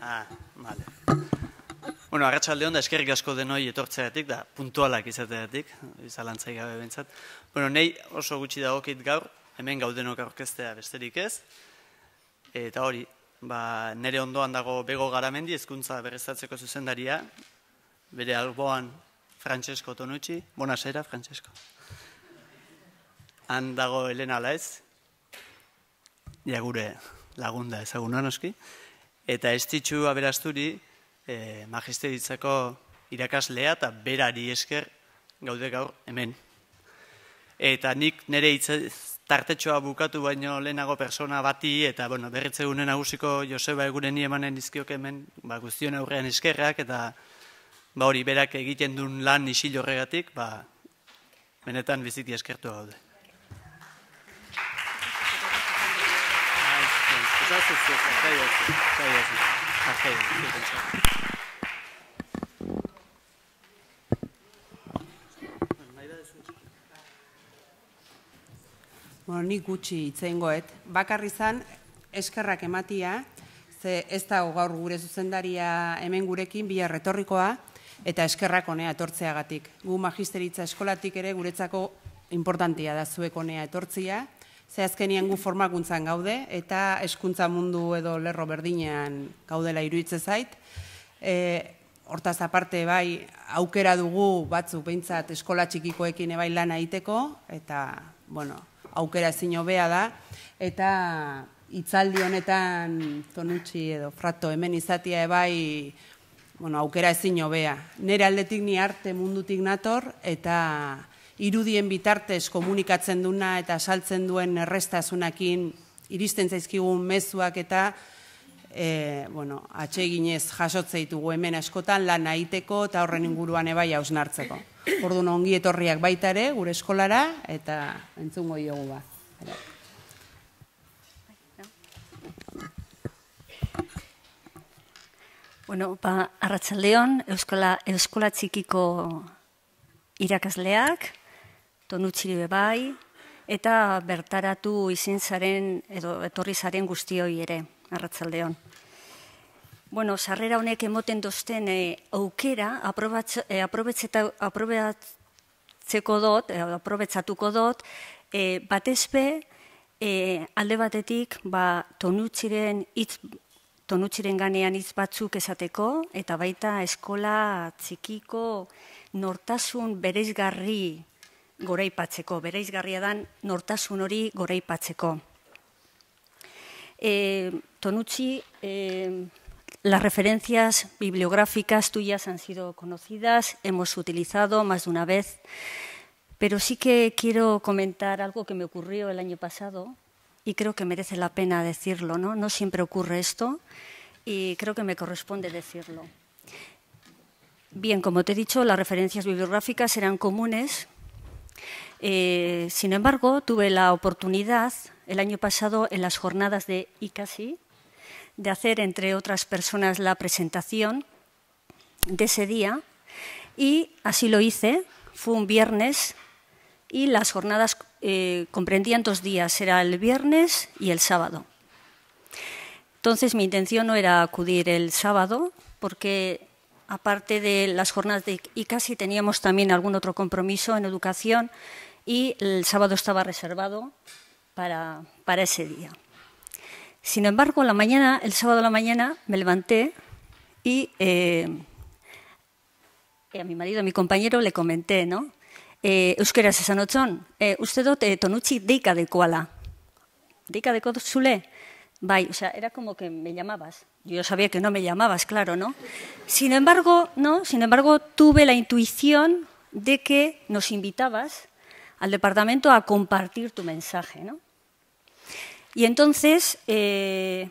Ah, vale. Bueno, arratsalde da eskerrik asko denoi etortzeatik da puntualak izateatik, izalantzai gabe bentsat. Bueno, nei oso gutxi dagokit gaur, hemen gaudenok aurkeztea besterik ez. Eta hori, ba, nere ondoan dago bego garamendi, hezkuntza berrezatzeko zuzendaria, bere alboan Francesco Tonucci, zera Francesco. Han dago Elena Laez, ja gure lagunda ezaguna noski eta ez ditxu aberazturi e, eh, magisteritzako irakaslea eta berari esker gaude gaur hemen. Eta nik nire hitz tartetxoa bukatu baino lehenago persona bati eta bueno, berritzegunen nagusiko Joseba egunen emanen izkiok hemen ba, guztion aurrean eskerrak eta ba hori berak egiten duen lan isil horregatik, ba, benetan biziki eskertu gaude. Bueno, ni gutxi itzaingoet. Bakar izan eskerrak ematia, ze ez da gaur gure zuzendaria hemen gurekin bila retorrikoa eta eskerrak honea etortzeagatik. Gu magisteritza eskolatik ere guretzako importantia da zuek honea etortzea, Ze azkenien gu formakuntzan gaude, eta eskuntza mundu edo lerro berdinean gaudela iruditze zait. E, hortaz aparte bai, aukera dugu batzu, behintzat eskola txikikoekin ebai lan aiteko, eta, bueno, aukera ezin hobea da, eta itzaldi honetan tonutsi edo frato hemen izatia ebai, bueno, aukera ezin hobea. Nere aldetik ni arte mundutik nator, eta irudien bitartez komunikatzen duna eta saltzen duen errestazunakin iristen zaizkigun mezuak eta e, bueno, atseginez hemen askotan lan nahiteko eta horren inguruan ebai hausnartzeko. Gordun ongi etorriak baitare, gure eskolara eta entzungo diogu bat. Bueno, ba, Arratxaldeon, Euskola, Euskola Txikiko irakasleak, tonutxiri bai, eta bertaratu izin zaren edo etorri zaren guztioi ere, arratzaldeon. Bueno, sarrera honek emoten dozten eh, aukera, eh, aprobetzeta, dot, aprobetzatuko dot, eh, batezpe, alde batetik, ba, tonutxiren itz, tonutxiren ganean hitz batzuk esateko, eta baita eskola txikiko nortasun berezgarri Gorey Pacheco, veréis nortasun hori Gorei Eh, Tonucci, eh, las referencias bibliográficas tuyas han sido conocidas, hemos utilizado más de una vez, pero sí que quiero comentar algo que me ocurrió el año pasado y creo que merece la pena decirlo, ¿no? No siempre ocurre esto y creo que me corresponde decirlo. Bien, como te he dicho, las referencias bibliográficas eran comunes eh, sin embargo, tuve la oportunidad el año pasado en las jornadas de ICASI de hacer, entre otras personas, la presentación de ese día y así lo hice. Fue un viernes y las jornadas eh, comprendían dos días, era el viernes y el sábado. Entonces mi intención no era acudir el sábado porque aparte de las jornadas de ICASI, teníamos también algún otro compromiso en educación y el sábado estaba reservado para, ese día. Sin embargo, la mañana, el sábado a la mañana me levanté y eh, a mi marido, a mi compañero, le comenté, ¿no? Eh, esa noche, eh, usted dote eh, Tonuchi de Koala. de deika de o sea, era como que me llamabas. Yo sabía que no me llamabas, claro, ¿no? Sin embargo, no, sin embargo, tuve la intuición de que nos invitabas al departamento a compartir tu mensaje, ¿no? Y entonces, eh,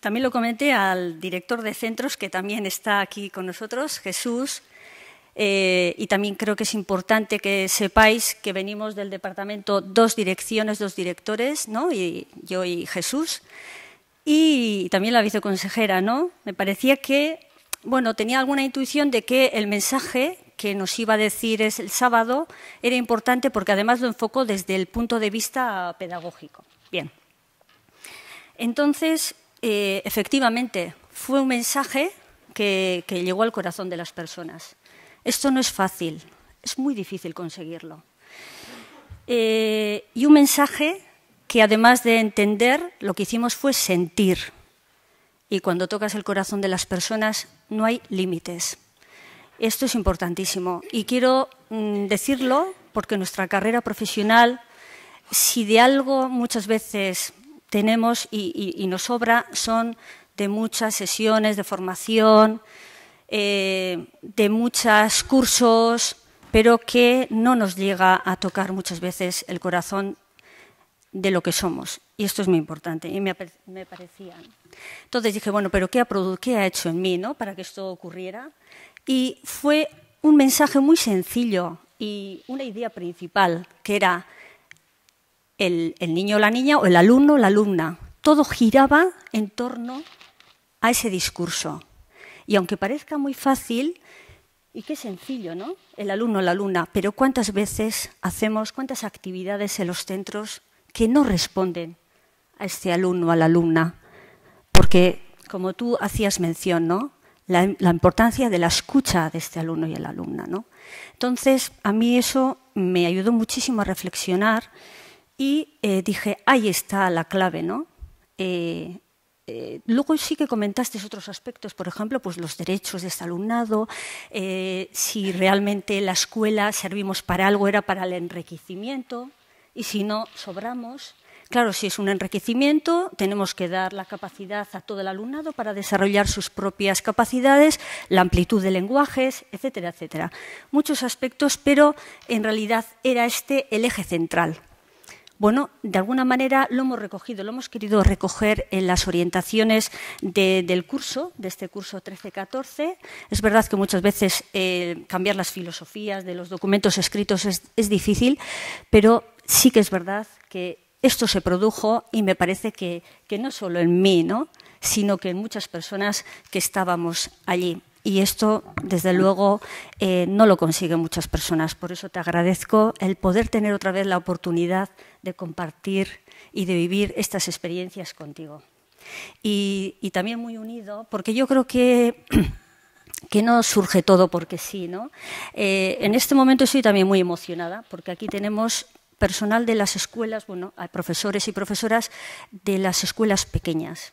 también lo comenté al director de centros, que también está aquí con nosotros, Jesús, eh, y también creo que es importante que sepáis que venimos del departamento dos direcciones, dos directores, ¿no? Y yo y Jesús y también la viceconsejera, ¿no? Me parecía que, bueno, tenía alguna intuición de que el mensaje que nos iba a decir es el sábado era importante porque además lo enfocó desde el punto de vista pedagógico. Bien. Entonces, eh, efectivamente, fue un mensaje que, llegó al corazón de las personas. Esto no es fácil, es muy difícil conseguirlo. Eh, y un mensaje que además de entender, lo que hicimos fue sentir. Y cuando tocas el corazón de las personas, no hay límites. Esto es importantísimo. Y quiero mm, decirlo porque nuestra carrera profesional, si de algo muchas veces tenemos y, nos sobra, son de muchas sesiones de formación, eh, de muchos cursos, pero que no nos llega a tocar muchas veces el corazón de lo que somos. Y esto es muy importante y me, parecía. Entonces dije, bueno, pero ¿qué ha, qué hecho en mí para que esto ocurriera? Y fue un mensaje muy sencillo y una idea principal, que era el, el niño o la niña o el alumno o la alumna. Todo giraba en torno a ese discurso. Y aunque parezca muy fácil, y qué sencillo, ¿no? El alumno o la alumna, pero cuántas veces hacemos, cuántas actividades en los centros que no responden a este alumno, a la alumna, porque como tú hacías mención, ¿no? La, importancia de la escucha de este alumno y el alumna, ¿no? Entonces, a mí eso me ayudó muchísimo a reflexionar y eh, dije, ahí está la clave, ¿no? Eh, eh, luego sí que comentaste otros aspectos, por ejemplo, pues los derechos de este alumnado, si realmente la escuela servimos para algo era para el enriquecimiento, y si no sobramos, claro, si es un enriquecimiento, tenemos que dar la capacidad a todo el alumnado para desarrollar sus propias capacidades, la amplitud de lenguajes, etcétera, etcétera. Muchos aspectos, pero en realidad era este el eje central. Bueno, de alguna manera lo hemos recogido, lo hemos querido recoger en las orientaciones del curso, de este curso 13-14. Es verdad que muchas veces eh, cambiar las filosofías de los documentos escritos es, difícil, pero sí que es verdad que esto se produjo y me parece que, que no solo en mí, ¿no? sino que en muchas personas que estábamos allí y esto, desde luego, eh, no lo consiguen muchas personas. Por eso te agradezco el poder tener otra vez la oportunidad de compartir y de vivir estas experiencias contigo. Y, también muy unido, porque yo creo que... no surge todo porque sí, ¿no? Eh, en este momento estoy también muy emocionada porque aquí tenemos personal de las escuelas, bueno, profesores y profesoras de las escuelas pequeñas.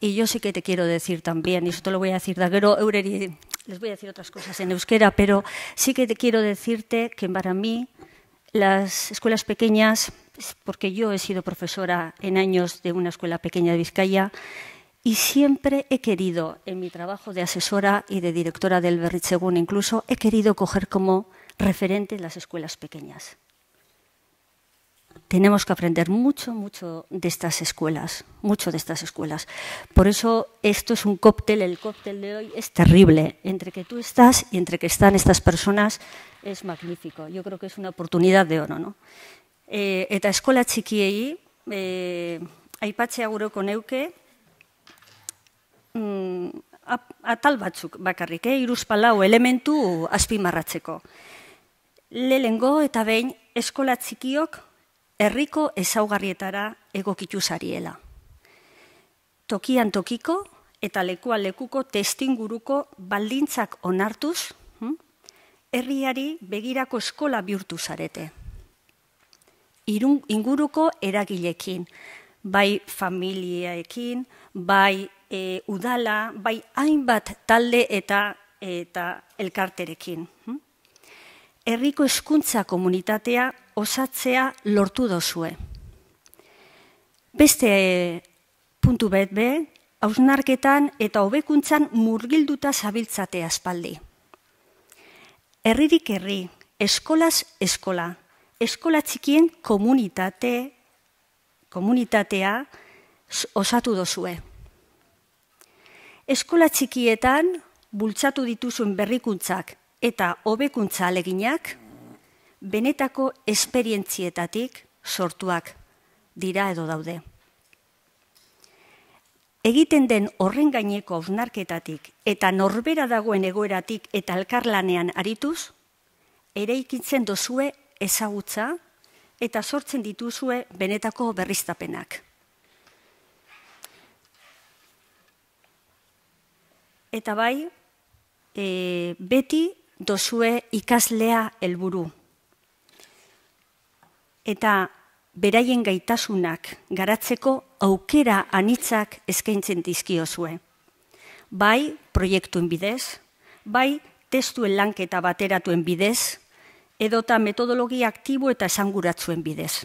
Y yo sí que te quiero decir también, y eso te lo voy a decir, Daguero Eureri, les voy a decir otras cosas en euskera, pero sí que te quiero decirte que para mí las escuelas pequeñas, porque yo he sido profesora en años de una escuela pequeña de Vizcaya, y siempre he querido, en mi trabajo de asesora y de directora del Según incluso, he querido coger como referente las escuelas pequeñas. tenemos que aprender mucho, mucho de estas escuelas, mucho de estas escuelas. Por eso esto es un cóctel, el cóctel de hoy es terrible. Entre que tú estás y entre que están estas personas es magnífico. Yo creo que es una oportunidad de oro. ¿no? Eh, eta eskola txikiei, eh, aipatze aguroko neuke, mm, atal batzuk bakarrik, eh, iruspalau elementu azpimarratzeko. Lelengo, eta behin eskola txikiok herriko ezaugarrietara egokitu zariela. Tokian tokiko eta lekuan lekuko testinguruko baldintzak onartuz, hm, herriari begirako eskola bihurtu zarete. inguruko eragilekin, bai familiaekin, bai e, udala, bai hainbat talde eta eta elkarterekin. Hm. Herriko eskuntza komunitatea osatzea lortu dozue. Beste eh, puntu bet be, hausnarketan eta hobekuntzan murgilduta zabiltzate aspaldi. Herririk herri, eskolaz eskola, eskola txikien komunitate, komunitatea osatu dozue. Eskola txikietan bultzatu dituzuen berrikuntzak eta hobekuntza aleginak, benetako esperientzietatik sortuak dira edo daude. Egiten den horren gaineko ausnarketatik eta norbera dagoen egoeratik eta alkarlanean arituz, ere ikitzen dozue ezagutza eta sortzen dituzue benetako berriztapenak. Eta bai, eh, beti dozue ikaslea helburu eta beraien gaitasunak garatzeko aukera anitzak eskaintzen dizkiozue. Bai, proiektuen bidez, bai, testuen lanketa bateratuen bidez, edota eta metodologia aktibo eta esanguratzuen bidez.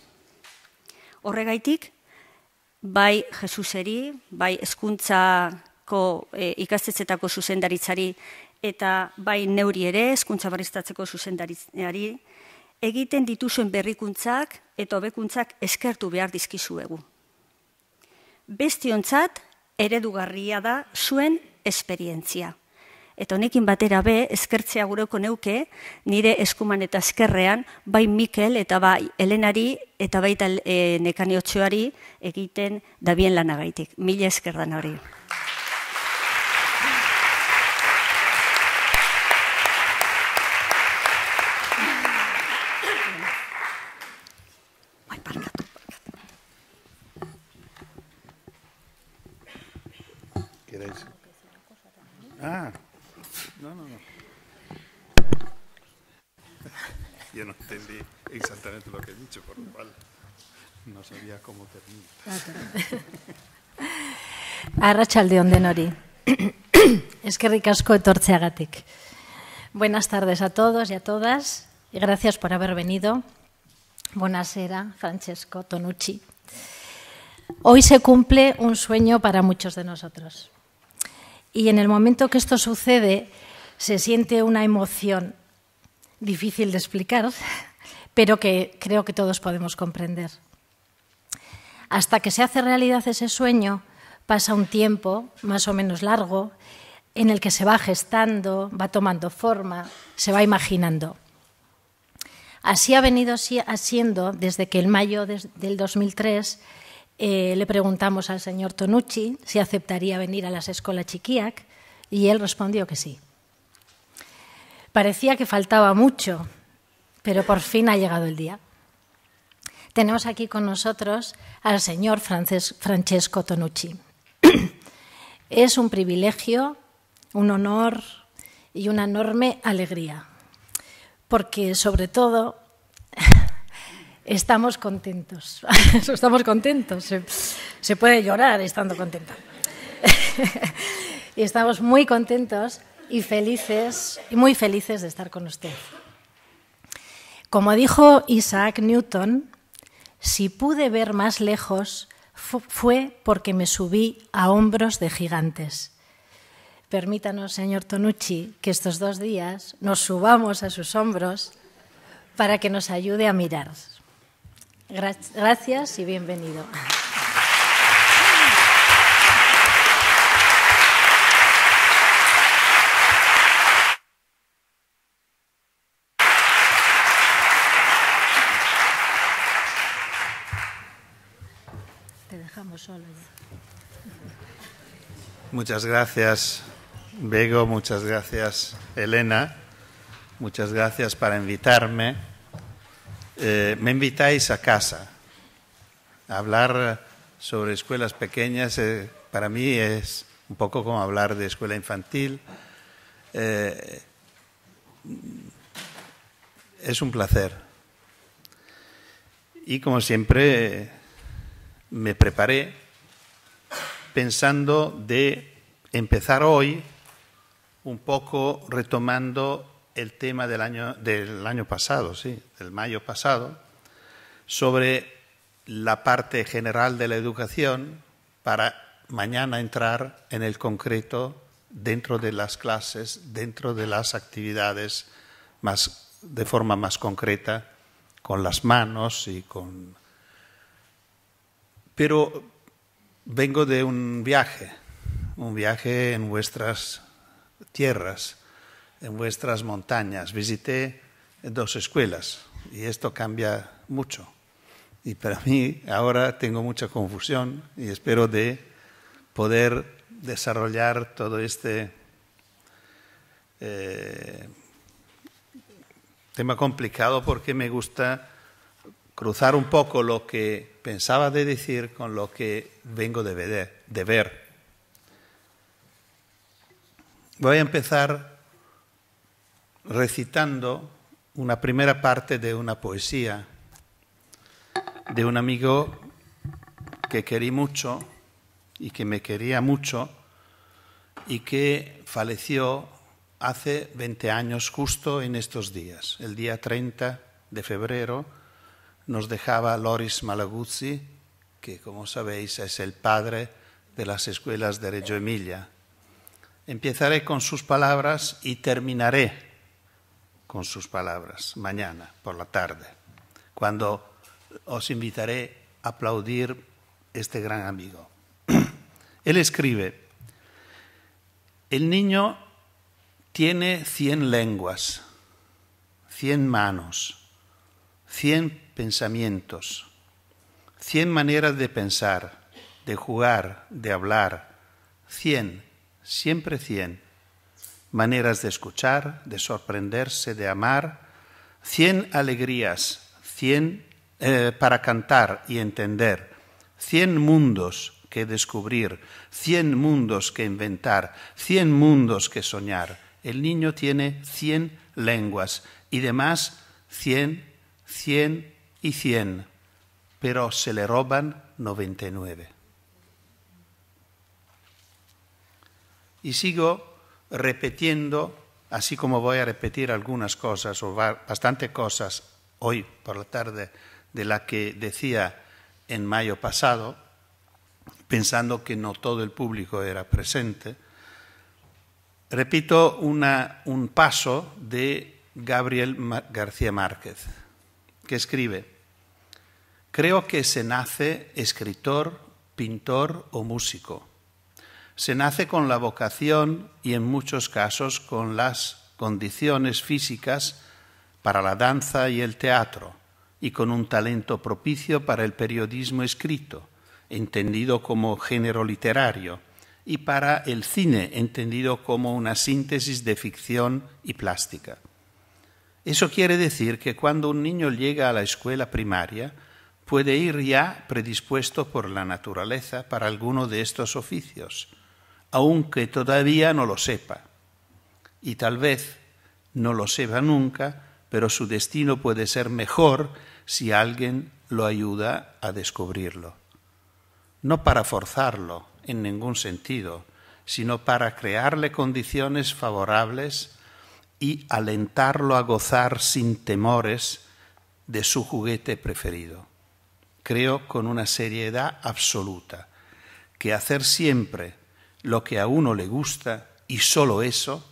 Horregaitik, bai, jesuseri, bai, eskuntzako e, ikastetzetako zuzendaritzari, eta bai, neuri ere, eskuntza barriztatzeko zuzendaritzari, egiten dituzuen berrikuntzak eta hobekuntzak eskertu behar dizkizuegu. Bestiontzat eredugarria da zuen esperientzia. Eta honekin batera be, eskertzea gureko neuke, nire eskuman eta eskerrean, bai Mikel eta bai Elenari eta baita e, nekaniotxoari egiten dabien lanagaitik. Mila eskerdan hori. Ah, no, no, no. Yo no entendí exactamente lo que he dicho, por lo cual no sabía cómo terminar. de Nori, Es que ricasco etortzeagatik. Buenas tardes a todos y a todas y gracias por haber venido. Buenasera, Francesco Tonucci. Hoy se cumple un sueño para muchos de nosotros. Y en el momento que esto sucede, se siente una emoción difícil de explicar, pero que creo que todos podemos comprender. Hasta que se hace realidad ese sueño, pasa un tiempo, más o menos largo, en el que se va gestando, va tomando forma, se va imaginando. Así ha venido siendo desde que el mayo del 2003 eh, le preguntamos al señor Tonucci si aceptaría venir a las escuelas Chiquiac y él respondió que sí. Parecía que faltaba mucho, pero por fin ha llegado el día. Tenemos aquí con nosotros al señor Francesco Tonucci. es un privilegio, un honor y una enorme alegría, porque sobre todo estamos contentos. estamos contentos. Se, puede llorar estando contenta. y estamos muy contentos y felices, y muy felices de estar con usted. Como dijo Isaac Newton, si pude ver más lejos fue porque me subí a hombros de gigantes. Permítanos, señor Tonucci, que estos dos días nos subamos a sus hombros para que nos ayude a mirar. Gracias y bienvenido. solo Muchas gracias, Bego, muchas gracias, Elena, muchas gracias para invitarme. Eh, me invitáis a casa. a Hablar sobre escuelas pequeñas eh, para mí es un poco como hablar de escuela infantil. Eh, es un placer. Y como siempre, me preparé pensando de empezar hoy un poco retomando el tema del año, del año pasado, sí, del mayo pasado, sobre la parte general de la educación para mañana entrar en el concreto dentro de las clases, dentro de las actividades de forma más concreta con las manos y con pero vengo de un viaje, un viaje en vuestras tierras en vuestras montañas. Visité dos escuelas y esto cambia mucho. Y para mí ahora tengo mucha confusión y espero de poder desarrollar todo este eh, tema complicado porque me gusta cruzar un poco lo que pensaba de decir con lo que vengo De ver. Voy a empezar recitando una primera parte de una poesía de un amigo que querí mucho y que me quería mucho y que falleció hace 20 años justo en estos días. El día 30 de febrero nos dejaba Loris Malaguzzi, que como sabéis es el padre de las escuelas de Reggio Emilia. Empezaré con sus palabras y terminaré con sus palabras mañana por la tarde, cuando os invitaré a aplaudir este gran amigo. Él escribe, el niño tiene cien lenguas, cien manos, cien pensamientos, cien maneras de pensar, de jugar, de hablar, cien, siempre cien maneras de escuchar, de sorprenderse, de amar, cien alegrías, cien eh, para cantar y entender, cien mundos que descubrir, cien mundos que inventar, cien mundos que soñar. El niño tiene cien lenguas y demás cien, cien y cien, pero se le roban 99. Y sigo Repetiendo, así como voy a repetir algunas cosas o bastante cosas hoy por la tarde de la que decía en mayo pasado, pensando que no todo el público era presente, repito una, un paso de Gabriel García Márquez, que escribe, creo que se nace escritor, pintor o músico se nace con la vocación y en muchos casos con las condiciones físicas para la danza y el teatro, y con un talento propicio para el periodismo escrito, entendido como género literario, y para el cine, entendido como una síntesis de ficción y plástica. Eso quiere decir que cuando un niño llega a la escuela primaria, puede ir ya predispuesto por la naturaleza para alguno de estos oficios, aunque todavía no lo sepa. Y tal vez no lo sepa nunca, pero su destino puede ser mejor si alguien lo ayuda a descubrirlo. No para forzarlo en ningún sentido, sino para crearle condiciones favorables y alentarlo a gozar sin temores de su juguete preferido. Creo con una seriedad absoluta que hacer siempre lo que a uno le gusta y solo eso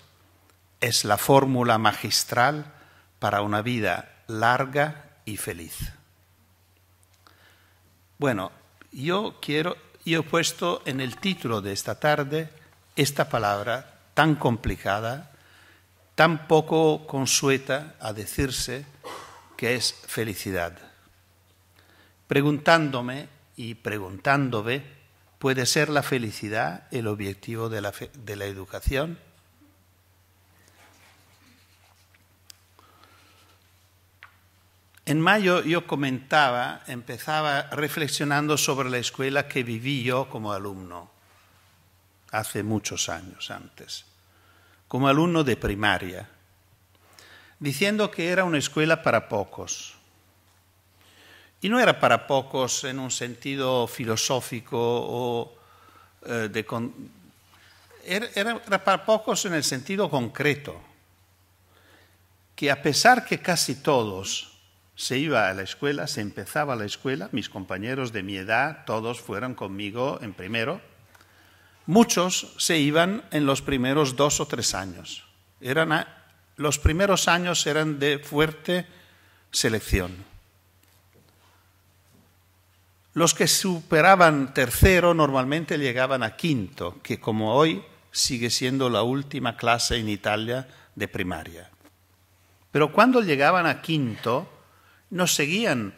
es la fórmula magistral para una vida larga y feliz. Bueno, yo quiero, yo he puesto en el título de esta tarde esta palabra tan complicada, tan poco consueta a decirse, que es felicidad. Preguntándome y preguntándome ¿Puede ser la felicidad el objetivo de la, educación? En mayo yo comentaba, empezaba reflexionando sobre la escuela que viví yo como alumno, hace muchos años antes, como alumno de primaria, diciendo que era una escuela para pocos y no era para pocos en un sentido filosófico eh, er, Era, para pocos en el sentido concreto, que a pesar que casi todos se iba a la escuela, se empezaba la escuela, mis compañeros de mi edad, todos fueron conmigo en primero, muchos se iban en los primeros dos o tres años. Eran los primeros años eran de fuerte selección. Los que superaban tercero normalmente llegaban a quinto, que como hoy sigue siendo la última clase en Italia de primaria. Pero cuando llegaban a quinto, no seguían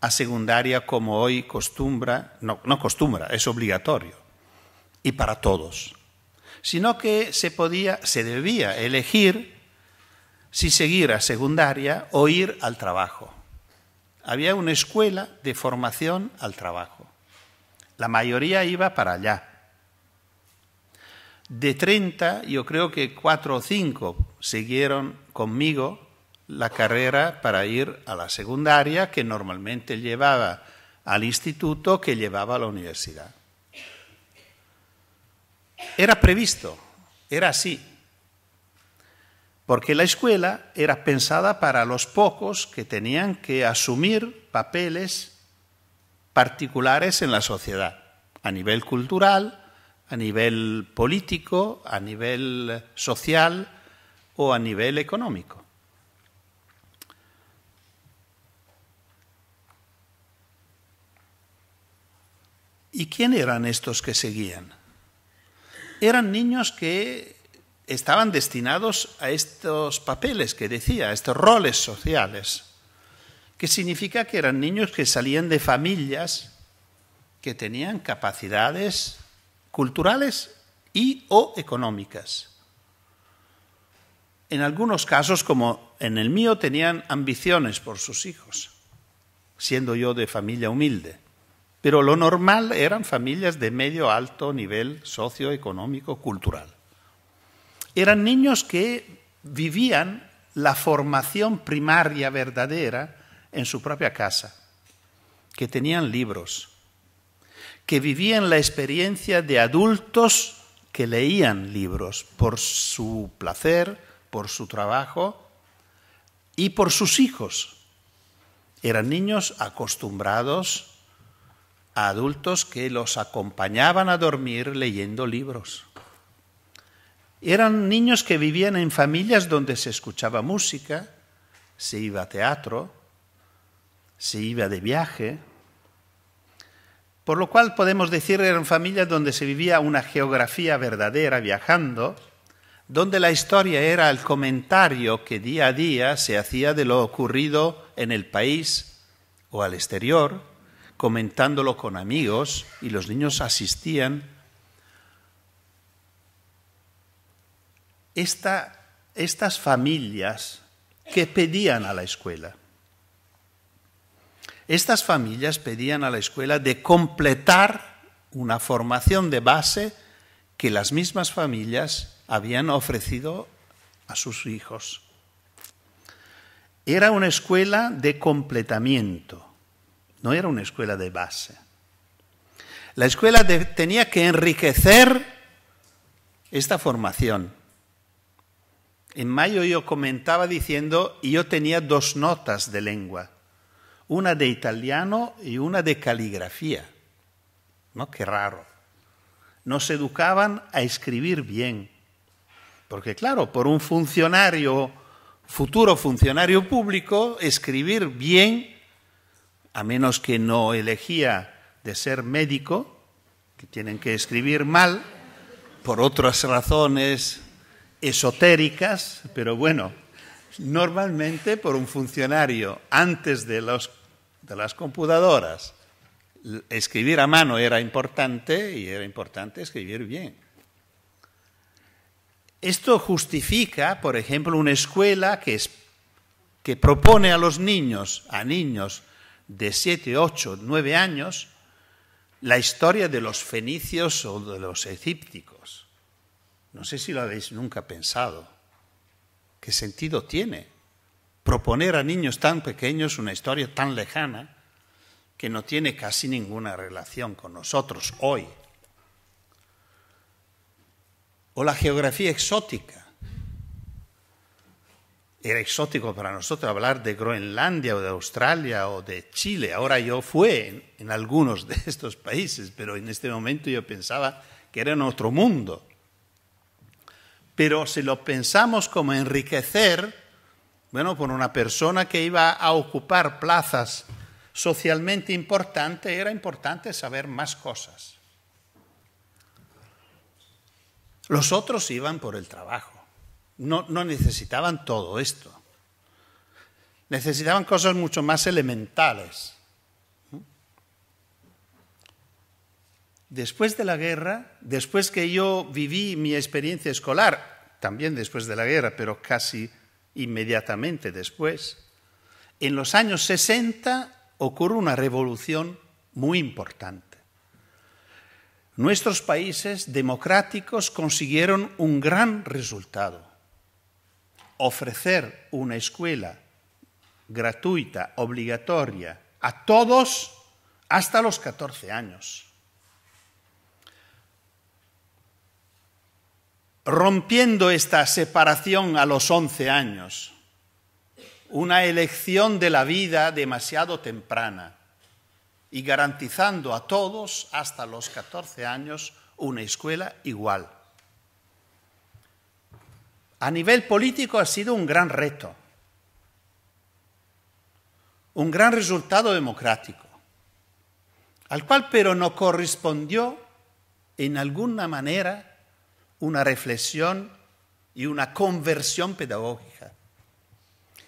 a secundaria como hoy costumbra, no, no costumbra, es obligatorio, y para todos, sino que se podía, se debía elegir si seguir a secundaria o ir al trabajo había una escuela de formación al trabajo. La mayoría iba para allá. De 30, yo creo que 4 o 5 siguieron conmigo la carrera para ir a la secundaria que normalmente llevaba al instituto que llevaba a la universidad. Era previsto, era así porque la escuela era pensada para los pocos que tenían que asumir papeles particulares en la sociedad, a nivel cultural, a nivel político, a nivel social o a nivel económico. ¿Y quién eran estos que seguían? Eran niños que estaban destinados a estos papeles que decía, a estos roles sociales, que significa que eran niños que salían de familias que tenían capacidades culturales y o económicas. En algunos casos, como en el mío, tenían ambiciones por sus hijos, siendo yo de familia humilde. Pero lo normal eran familias de medio alto nivel socioeconómico cultural eran niños que vivían la formación primaria verdadera en su propia casa, que tenían libros, que vivían la experiencia de adultos que leían libros por su placer, por su trabajo y por sus hijos. Eran niños acostumbrados a adultos que los acompañaban a dormir leyendo libros. Eran niños que vivían en familias donde se escuchaba música, se iba a teatro, se iba de viaje. Por lo cual podemos decir eran familias donde se vivía una geografía verdadera viajando, donde la historia era el comentario que día a día se hacía de lo ocurrido en el país o al exterior, comentándolo con amigos y los niños asistían estas familias que pedían a la escuela. Estas familias pedían a la escuela de completar una formación de base que las mismas familias habían ofrecido a sus hijos. Era una escuela de completamiento, no era una escuela de base. La escuela tenía que enriquecer esta formación en mayo yo comentaba diciendo, y yo tenía dos notas de lengua, una de italiano y una de caligrafía. ¿No? Qué raro. Nos educaban a escribir bien. Porque claro, por un funcionario, futuro funcionario público, escribir bien, a menos que no elegía de ser médico, que tienen que escribir mal, por otras razones esotéricas, pero bueno, normalmente por un funcionario antes de, las computadoras. Escribir a mano era importante y era importante escribir bien. Esto justifica, por ejemplo, una escuela que, propone a los niños, a niños de 7, 8, 9 años, la historia de los fenicios o de los egípticos no sé si lo habéis nunca pensado. ¿Qué sentido tiene proponer a niños tan pequeños una historia tan lejana que no tiene casi ninguna relación con nosotros hoy? O la geografía exótica. Era exótico para nosotros hablar de Groenlandia o de Australia o de Chile. Ahora yo fui en, algunos de estos países, pero en este momento yo pensaba que era en otro mundo pero si lo pensamos como enriquecer, bueno, por una persona que iba a ocupar plazas socialmente importantes, era importante saber más cosas. Los otros iban por el trabajo, no, no necesitaban todo esto, necesitaban cosas mucho más elementales. Después de la guerra, después que yo viví mi experiencia escolar, también después de la guerra, pero casi inmediatamente después, en los años 60 ocurre una revolución muy importante. Nuestros países democráticos consiguieron un gran resultado. Ofrecer una escuela gratuita, obligatoria, a todos hasta los 14 años. rompiendo esta separación a los 11 años, una elección de la vida demasiado temprana y garantizando a todos hasta los 14 años una escuela igual. A nivel político ha sido un gran reto, un gran resultado democrático, al cual pero no correspondió en alguna manera una reflexión y una conversión pedagógica.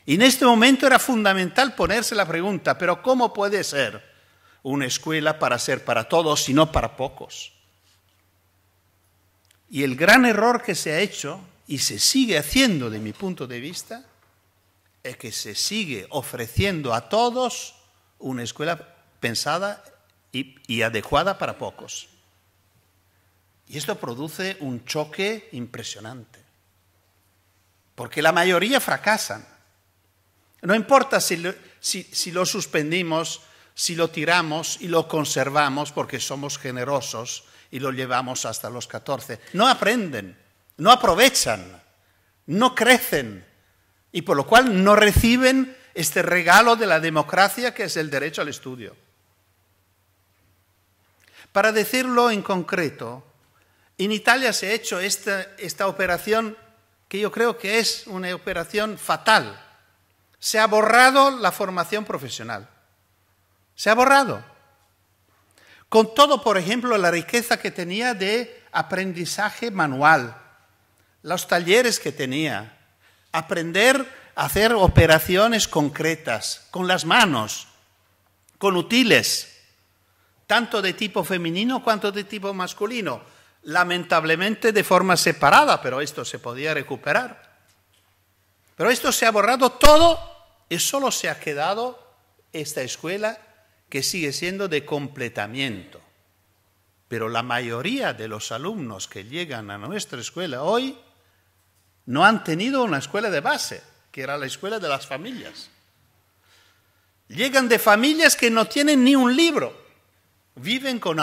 Y en este momento era fundamental ponerse la pregunta, pero ¿cómo puede ser una escuela para ser para todos y no para pocos? Y el gran error que se ha hecho y se sigue haciendo de mi punto de vista es que se sigue ofreciendo a todos una escuela pensada y, y adecuada para pocos. Y esto produce un choque impresionante, porque la mayoría fracasan. No importa si lo, suspendimos, si lo tiramos y lo conservamos porque somos generosos y lo llevamos hasta los 14. No aprenden, no aprovechan, no crecen y por lo cual no reciben este regalo de la democracia que es el derecho al estudio. Para decirlo en concreto, en Italia se ha hecho esta, operación que yo creo que es una operación fatal. Se ha borrado la formación profesional. Se ha borrado. Con todo, por ejemplo, la riqueza que tenía de aprendizaje manual, los talleres que tenía, aprender a hacer operaciones concretas, con las manos, con útiles, tanto de tipo femenino como de tipo masculino lamentablemente de forma separada, pero esto se podía recuperar. Pero esto se ha borrado todo y solo se ha quedado esta escuela que sigue siendo de completamiento. Pero la mayoría de los alumnos que llegan a nuestra escuela hoy no han tenido una escuela de base, que era la escuela de las familias. Llegan de familias que no tienen ni un libro viven con,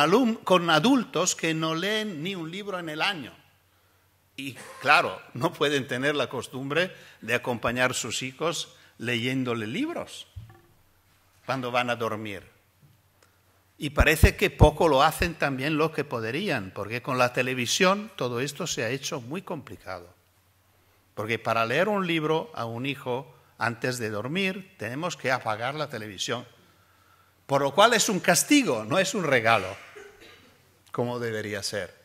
adultos que no leen ni un libro en el año. Y claro, no pueden tener la costumbre de acompañar a sus hijos leyéndole libros cuando van a dormir. Y parece que poco lo hacen también los que podrían, porque con la televisión todo esto se ha hecho muy complicado. Porque para leer un libro a un hijo antes de dormir tenemos que apagar la televisión por lo cual es un castigo, no es un regalo, como debería ser.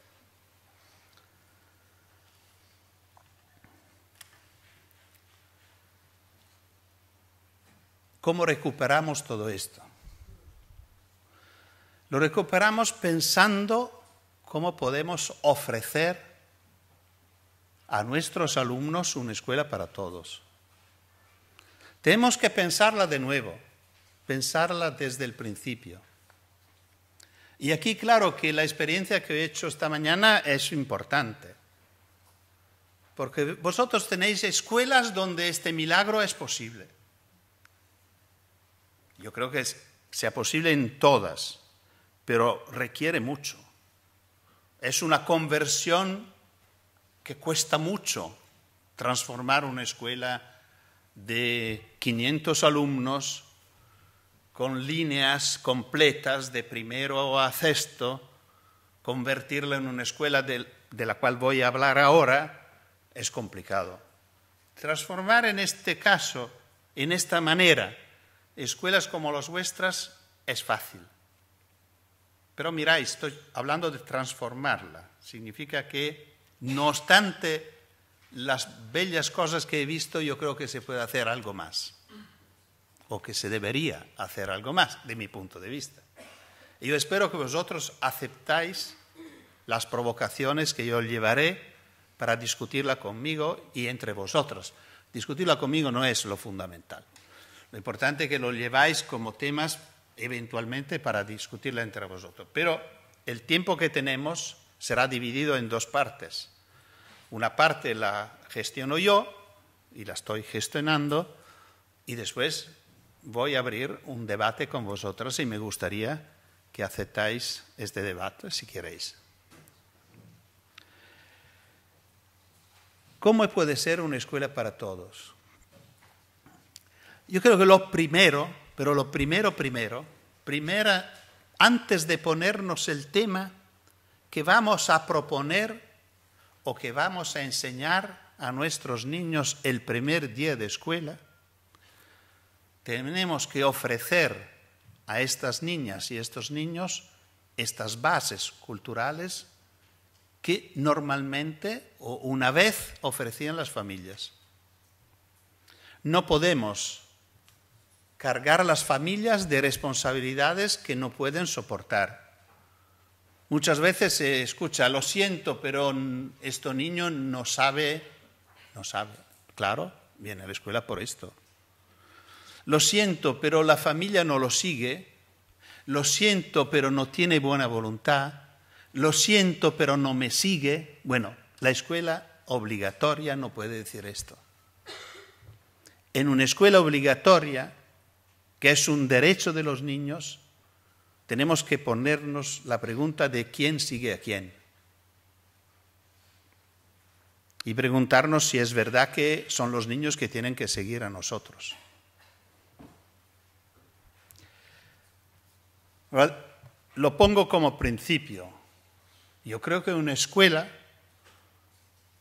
¿Cómo recuperamos todo esto? Lo recuperamos pensando cómo podemos ofrecer a nuestros alumnos una escuela para todos. Tenemos que pensarla de nuevo pensarla desde el principio. Y aquí, claro, que la experiencia que he hecho esta mañana es importante, porque vosotros tenéis escuelas donde este milagro es posible. Yo creo que sea posible en todas, pero requiere mucho. Es una conversión que cuesta mucho transformar una escuela de 500 alumnos con líneas completas de primero a sexto, convertirla en una escuela de, la cual voy a hablar ahora, es complicado. Transformar en este caso, en esta manera, escuelas como las vuestras es fácil. Pero miráis, estoy hablando de transformarla. Significa que, no obstante las bellas cosas que he visto, yo creo que se puede hacer algo más o que se debería hacer algo más, de mi punto de vista. Y yo espero que vosotros aceptáis las provocaciones que yo llevaré para discutirla conmigo y entre vosotros. Discutirla conmigo no es lo fundamental. Lo importante es que lo lleváis como temas eventualmente para discutirla entre vosotros. Pero el tiempo que tenemos será dividido en dos partes. Una parte la gestiono yo y la estoy gestionando y después voy a abrir un debate con vosotros y me gustaría que aceptáis este debate si queréis. ¿Cómo puede ser una escuela para todos? Yo creo que lo primero, pero lo primero, primero, primera, antes de ponernos el tema que vamos a proponer o que vamos a enseñar a nuestros niños el primer día de escuela, tenemos que ofrecer a estas niñas y estos niños estas bases culturales que normalmente o una vez ofrecían las familias. No podemos cargar a las familias de responsabilidades que no pueden soportar. Muchas veces se escucha, lo siento, pero este niño no sabe, no sabe. Claro, viene a la escuela por esto. Lo siento, pero la familia no lo sigue. Lo siento, pero no tiene buena voluntad. Lo siento, pero no me sigue. Bueno, la escuela obligatoria no puede decir esto. En una escuela obligatoria, que es un derecho de los niños, tenemos que ponernos la pregunta de quién sigue a quién. Y preguntarnos si es verdad que son los niños que tienen que seguir a nosotros. Lo pongo como principio. Yo creo que una escuela,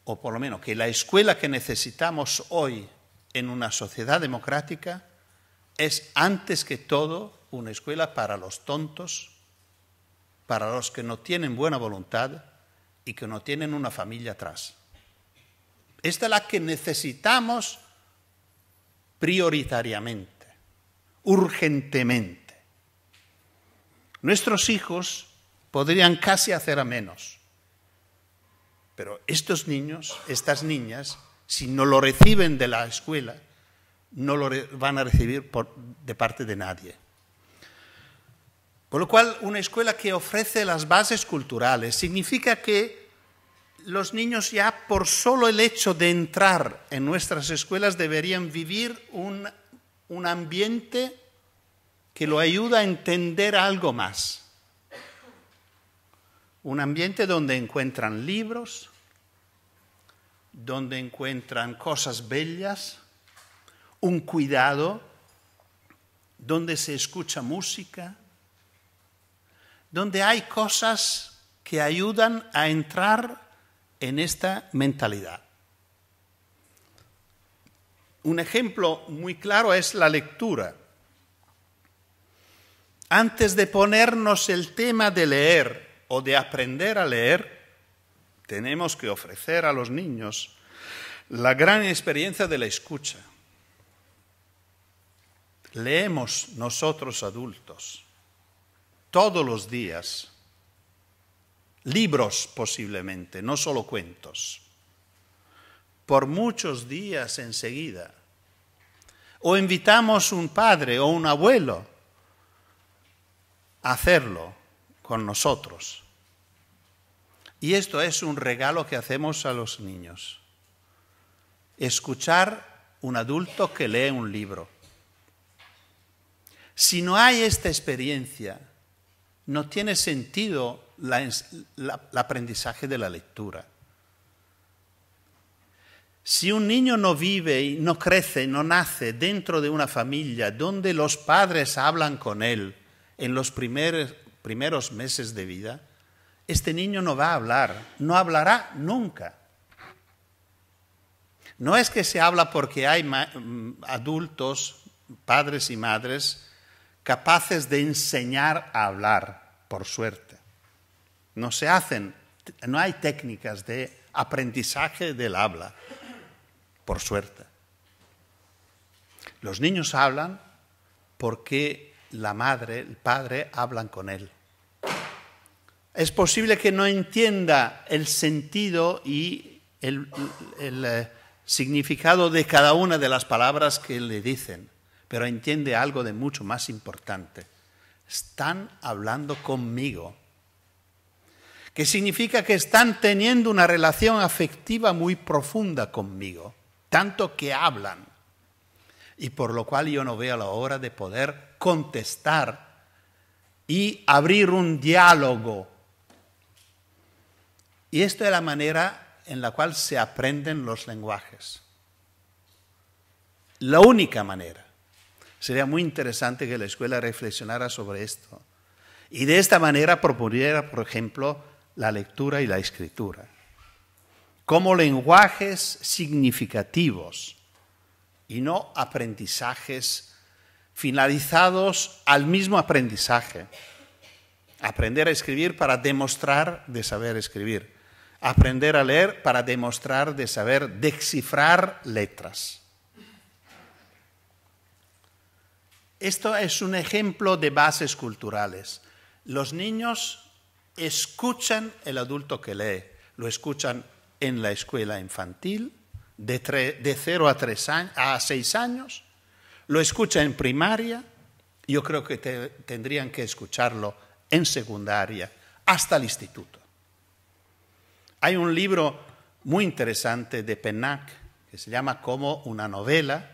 o por lo menos que la escuela que necesitamos hoy en una sociedad democrática, es antes que todo una escuela para los tontos, para los que no tienen buena voluntad y que no tienen una familia atrás. Esta es la que necesitamos prioritariamente, urgentemente. Nuestros hijos podrían casi hacer a menos. Pero estos niños, estas niñas, si no lo reciben de la escuela, no lo van a recibir de parte de nadie. Por lo cual, una escuela que ofrece las bases culturales significa que los niños ya por solo el hecho de entrar en nuestras escuelas deberían vivir un, un ambiente que lo ayuda a entender algo más. Un ambiente donde encuentran libros, donde encuentran cosas bellas, un cuidado, donde se escucha música, donde hay cosas que ayudan a entrar en esta mentalidad. Un ejemplo muy claro es la lectura antes de ponernos el tema de leer o de aprender a leer, tenemos que ofrecer a los niños la gran experiencia de la escucha. Leemos nosotros adultos todos los días libros posiblemente, no solo cuentos, por muchos días enseguida. O invitamos un padre o un abuelo hacerlo con nosotros. Y esto es un regalo que hacemos a los niños. Escuchar un adulto que lee un libro. Si no hay esta experiencia, no tiene sentido el aprendizaje de la lectura. Si un niño no vive y no crece, no nace dentro de una familia donde los padres hablan con él, en los primeros, primeros meses de vida, este niño no va a hablar, no hablará nunca. No es que se habla porque hay mm, adultos, padres y madres, capaces de enseñar a hablar, por suerte. No se hacen, no hay técnicas de aprendizaje del habla, por suerte. Los niños hablan porque la madre, el padre hablan con él. Es posible que no entienda el sentido y el, eh, significado de cada una de las palabras que le dicen, pero entiende algo de mucho más importante. Están hablando conmigo, que significa que están teniendo una relación afectiva muy profunda conmigo, tanto que hablan y por lo cual yo no veo la hora de poder contestar y abrir un diálogo. Y esta es la manera en la cual se aprenden los lenguajes. La única manera. Sería muy interesante que la escuela reflexionara sobre esto. Y de esta manera proponiera, por ejemplo, la lectura y la escritura como lenguajes significativos y no aprendizajes finalizados al mismo aprendizaje. Aprender a escribir para demostrar de saber escribir. Aprender a leer para demostrar de saber descifrar letras. Esto es un ejemplo de bases culturales. Los niños escuchan el adulto que lee, lo escuchan en la escuela infantil, de, de 0 a, tres a 6 años, lo escucha en primaria, yo creo que tendrían que escucharlo en secundaria, hasta el instituto. Hay un libro muy interesante de Pennac que se llama Como una novela,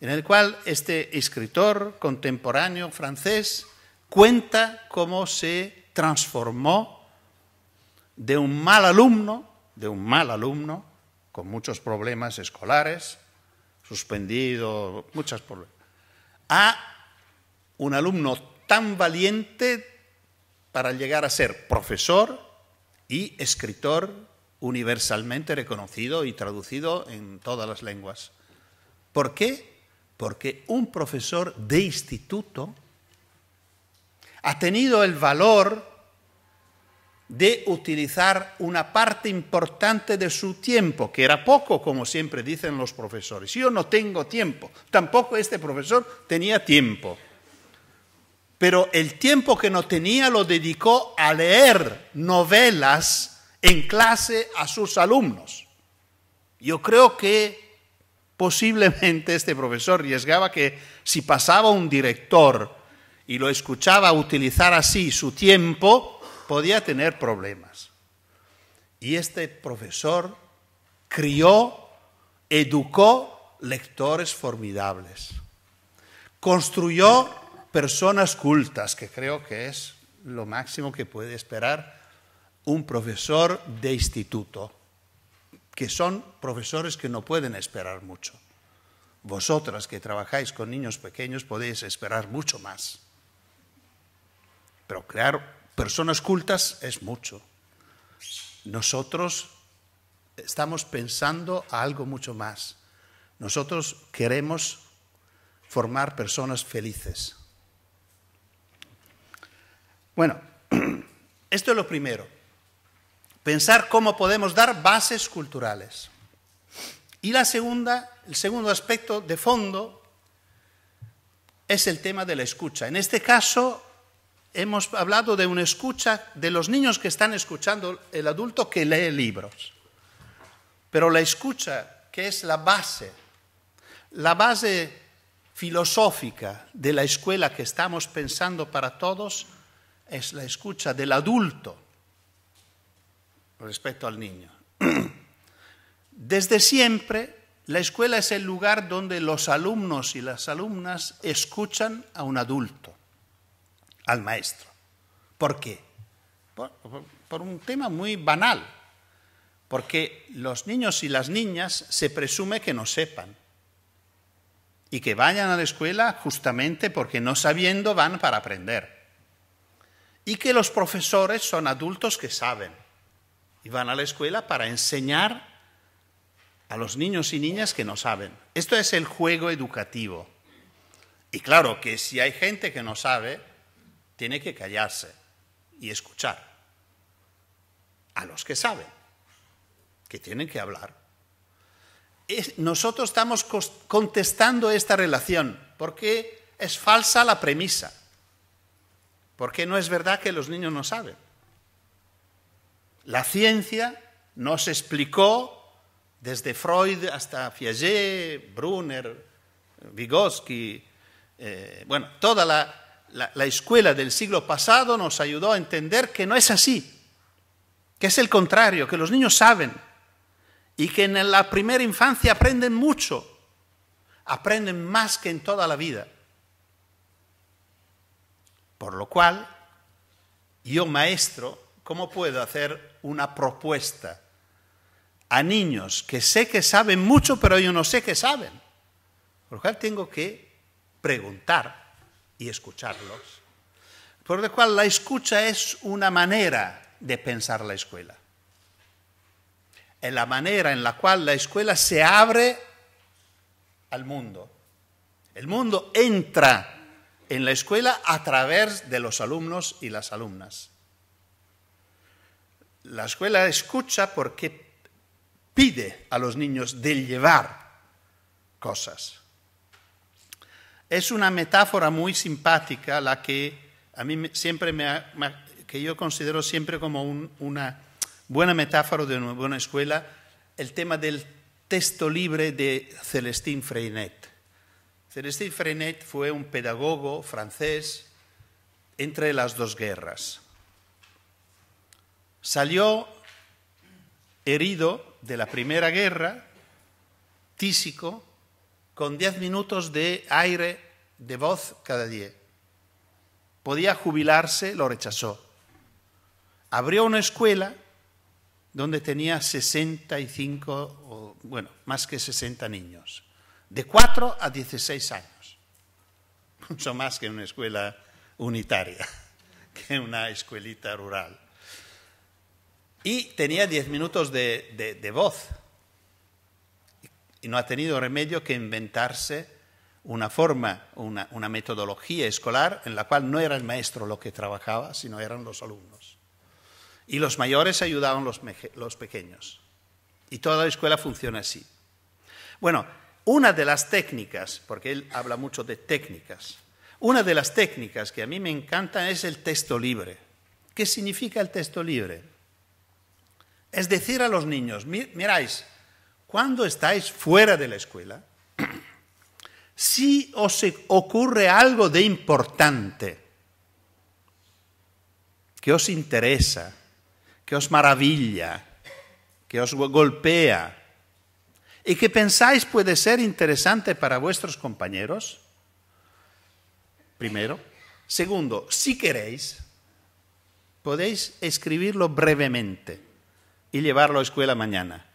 en el cual este escritor contemporáneo francés cuenta cómo se transformó de un mal alumno, de un mal alumno, con muchos problemas escolares, suspendido, muchos problemas, a un alumno tan valiente para llegar a ser profesor y escritor universalmente reconocido y traducido en todas las lenguas. ¿Por qué? Porque un profesor de instituto ha tenido el valor de utilizar una parte importante de su tiempo, que era poco, como siempre dicen los profesores. Yo no tengo tiempo, tampoco este profesor tenía tiempo, pero el tiempo que no tenía lo dedicó a leer novelas en clase a sus alumnos. Yo creo que posiblemente este profesor arriesgaba que si pasaba un director y lo escuchaba utilizar así su tiempo, podía tener problemas. Y este profesor crió, educó lectores formidables, construyó personas cultas, que creo que es lo máximo que puede esperar un profesor de instituto, que son profesores que no pueden esperar mucho. Vosotras que trabajáis con niños pequeños podéis esperar mucho más. Pero claro, personas cultas es mucho. Nosotros estamos pensando a algo mucho más. Nosotros queremos formar personas felices. Bueno, esto es lo primero. Pensar cómo podemos dar bases culturales. Y la segunda, el segundo aspecto de fondo es el tema de la escucha. En este caso, hemos hablado de una escucha de los niños que están escuchando el adulto que lee libros. Pero la escucha, que es la base, la base filosófica de la escuela que estamos pensando para todos, es la escucha del adulto respecto al niño. Desde siempre la escuela es el lugar donde los alumnos y las alumnas escuchan a un adulto al maestro. ¿Por qué? Por, un tema muy banal, porque los niños y las niñas se presume que no sepan y que vayan a la escuela justamente porque no sabiendo van para aprender. Y que los profesores son adultos que saben y van a la escuela para enseñar a los niños y niñas que no saben. Esto es el juego educativo. Y claro que si hay gente que no sabe, tiene que callarse y escuchar a los que saben, que tienen que hablar. nosotros estamos contestando esta relación porque es falsa la premisa, porque no es verdad que los niños no saben. La ciencia nos explicó desde Freud hasta Fiaget, Brunner, Vygotsky, eh, bueno, toda la la, escuela del siglo pasado nos ayudó a entender que no es así, que es el contrario, que los niños saben y que en la primera infancia aprenden mucho, aprenden más que en toda la vida. Por lo cual, yo maestro, ¿cómo puedo hacer una propuesta a niños que sé que saben mucho, pero yo no sé que saben? Por lo cual tengo que preguntar y escucharlos. Por lo cual la escucha es una manera de pensar la escuela. Es la manera en la cual la escuela se abre al mundo. El mundo entra en la escuela a través de los alumnos y las alumnas. La escuela escucha porque pide a los niños de llevar cosas. Es una metáfora muy simpática la que a mí siempre que yo considero siempre como una buena metáfora de una buena escuela, el tema del texto libre de Celestine Freinet. Celestine Freinet fue un pedagogo francés entre las dos guerras. Salió herido de la Primera Guerra, tísico, con 10 minutos de aire de voz cada día. Podía jubilarse, lo rechazó. Abrió una escuela donde tenía 65, bueno, más que 60 niños, de 4 a 16 años. Mucho más que una escuela unitaria, que una escuelita rural. Y tenía 10 minutos de, de voz y no ha tenido remedio que inventarse una forma, una, metodología escolar en la cual no era el maestro lo que trabajaba, sino eran los alumnos. Y los mayores ayudaban los, los pequeños. Y toda la escuela funciona así. Bueno, una de las técnicas, porque él habla mucho de técnicas, una de las técnicas que a mí me encanta es el texto libre. ¿Qué significa el texto libre? Es decir a los niños, miráis, cuando estáis fuera de la escuela, si os ocurre algo de importante que os interesa, que os maravilla, que os golpea y que pensáis puede ser interesante para vuestros compañeros, primero. Segundo, si queréis, podéis escribirlo brevemente y llevarlo a escuela mañana.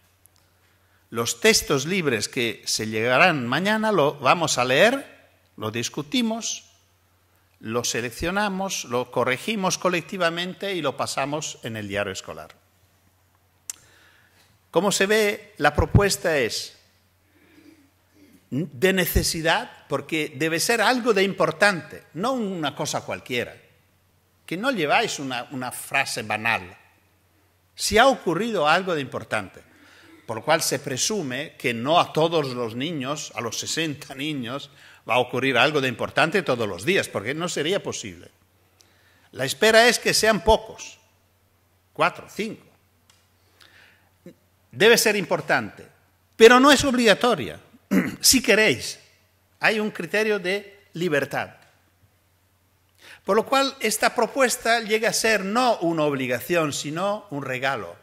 Los textos libres que se llegarán mañana lo vamos a leer, lo discutimos, lo seleccionamos, lo corregimos colectivamente y lo pasamos en el diario escolar. Como se ve, la propuesta es de necesidad, porque debe ser algo de importante, no una cosa cualquiera, que no lleváis una, una frase banal. Si ha ocurrido algo de importante por lo cual se presume que no a todos los niños, a los 60 niños, va a ocurrir algo de importante todos los días, porque no sería posible. La espera es que sean pocos, cuatro, cinco. Debe ser importante, pero no es obligatoria. si queréis, hay un criterio de libertad. Por lo cual, esta propuesta llega a ser no una obligación, sino un regalo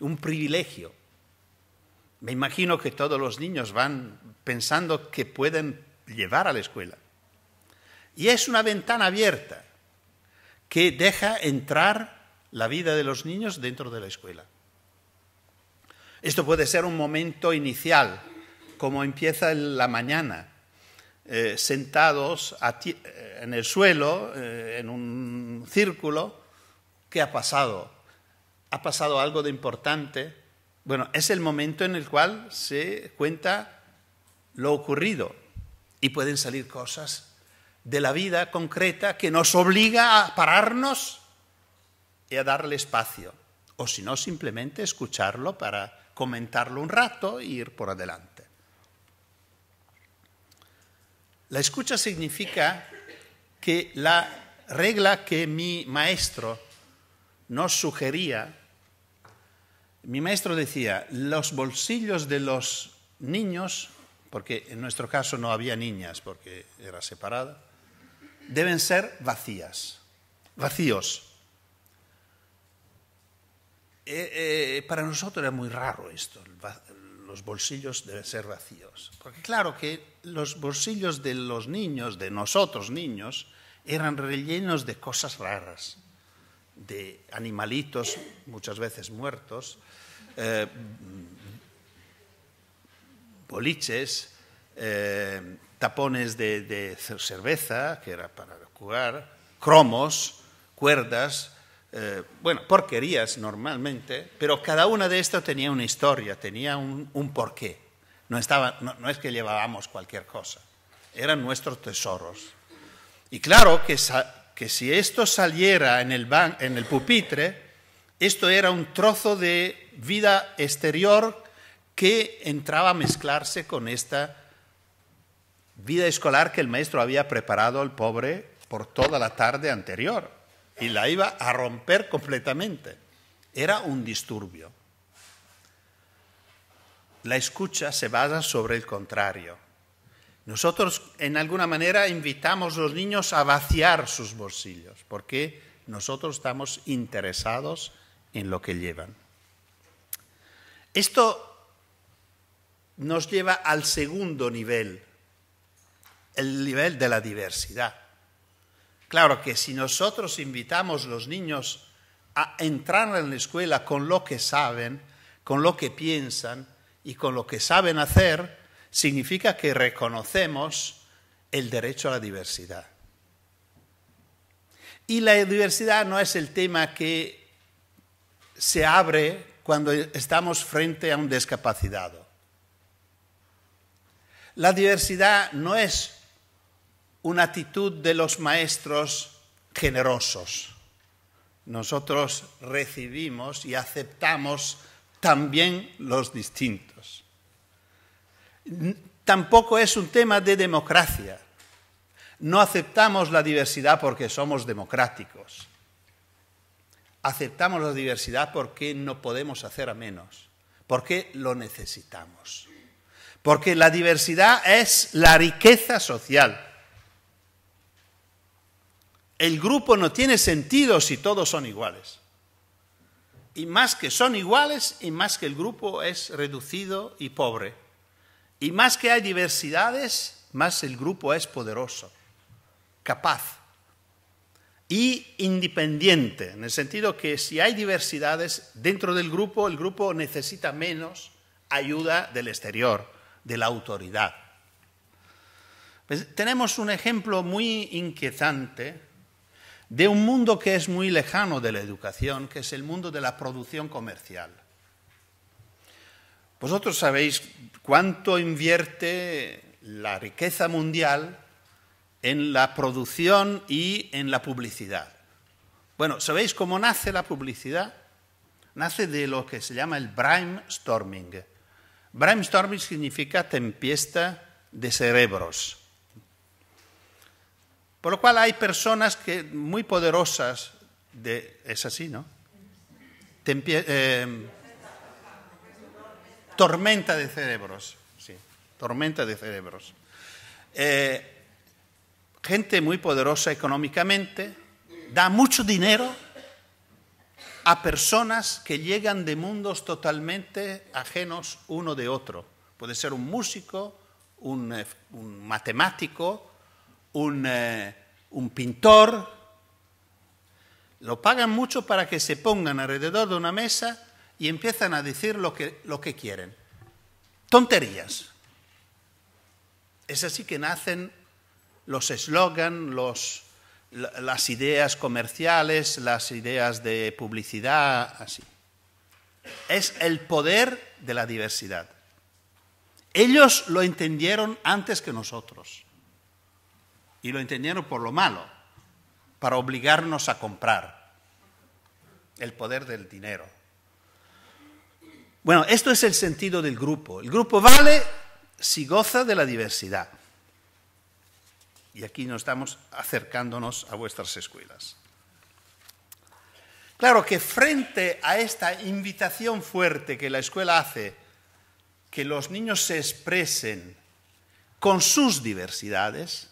un privilegio. Me imagino que todos los niños van pensando que pueden llevar a la escuela. Y es una ventana abierta que deja entrar la vida de los niños dentro de la escuela. Esto puede ser un momento inicial, como empieza la mañana, eh, sentados eh, en el suelo, eh, en un círculo, ¿qué ha pasado? ha pasado algo de importante, bueno, es el momento en el cual se cuenta lo ocurrido y pueden salir cosas de la vida concreta que nos obliga a pararnos y a darle espacio, o si no, simplemente escucharlo para comentarlo un rato e ir por adelante. La escucha significa que la regla que mi maestro nos sugería mi maestro decía, los bolsillos de los niños, porque en nuestro caso no había niñas porque era separada, deben ser vacías, vacíos. Eh, eh, para nosotros era muy raro esto, los bolsillos deben ser vacíos. Porque claro que los bolsillos de los niños, de nosotros niños, eran rellenos de cosas raras, de animalitos muchas veces muertos, eh, boliches, eh, tapones de, cerveza, que era para jugar, cromos, cuerdas, eh, bueno, porquerías normalmente, pero cada una de estas tenía una historia, tenía un, porqué. No, estaba, no, es que llevábamos cualquier cosa, eran nuestros tesoros. Y claro que, que si esto saliera en el, en el pupitre, esto era un trozo de vida exterior que entraba a mezclarse con esta vida escolar que el maestro había preparado al pobre por toda la tarde anterior y la iba a romper completamente. Era un disturbio. La escucha se basa sobre el contrario. Nosotros, en alguna manera, invitamos a los niños a vaciar sus bolsillos, porque nosotros estamos interesados en lo que llevan. Esto nos lleva al segundo nivel, el nivel de la diversidad. Claro que si nosotros invitamos a los niños a entrar en la escuela con lo que saben, con lo que piensan y con lo que saben hacer, significa que reconocemos el derecho a la diversidad. Y la diversidad no es el tema que se abre cuando estamos frente a un discapacitado. La diversidad no es una actitud de los maestros generosos. Nosotros recibimos y aceptamos también los distintos. Tampoco es un tema de democracia. No aceptamos la diversidad porque somos democráticos aceptamos la diversidad porque no podemos hacer a menos, porque lo necesitamos. Porque la diversidad es la riqueza social. El grupo no tiene sentido si todos son iguales. Y más que son iguales, y más que el grupo es reducido y pobre. Y más que hay diversidades, más el grupo es poderoso, capaz y independiente, en el sentido que si hay diversidades dentro del grupo, el grupo necesita menos ayuda del exterior, de la autoridad. Pues, tenemos un ejemplo muy inquietante de un mundo que es muy lejano de la educación, que es el mundo de la producción comercial. Vosotros sabéis cuánto invierte la riqueza mundial en la producción y en la publicidad. Bueno, ¿sabéis cómo nace la publicidad? Nace de lo que se llama el brainstorming. Brainstorming significa tempiesta de cerebros. Por lo cual hay personas que, muy poderosas de, es así, ¿no? Eh, tormenta de cerebros, sí, tormenta de cerebros. Eh, gente muy poderosa económicamente, da mucho dinero a personas que llegan de mundos totalmente ajenos uno de otro. Puede ser un músico, un, eh, matemático, eh, un, pintor. Lo pagan mucho para que se pongan alrededor de una mesa y empiezan a decir lo que, lo que quieren. Tonterías. Es así que nacen los eslogans, las ideas comerciales, las ideas de publicidad, así. Es el poder de la diversidad. Ellos lo entendieron antes que nosotros. Y lo entendieron por lo malo, para obligarnos a comprar. El poder del dinero. Bueno, esto es el sentido del grupo. El grupo vale si goza de la diversidad y aquí nos estamos acercándonos a vuestras escuelas. Claro que frente a esta invitación fuerte que la escuela hace, que los niños se expresen con sus diversidades,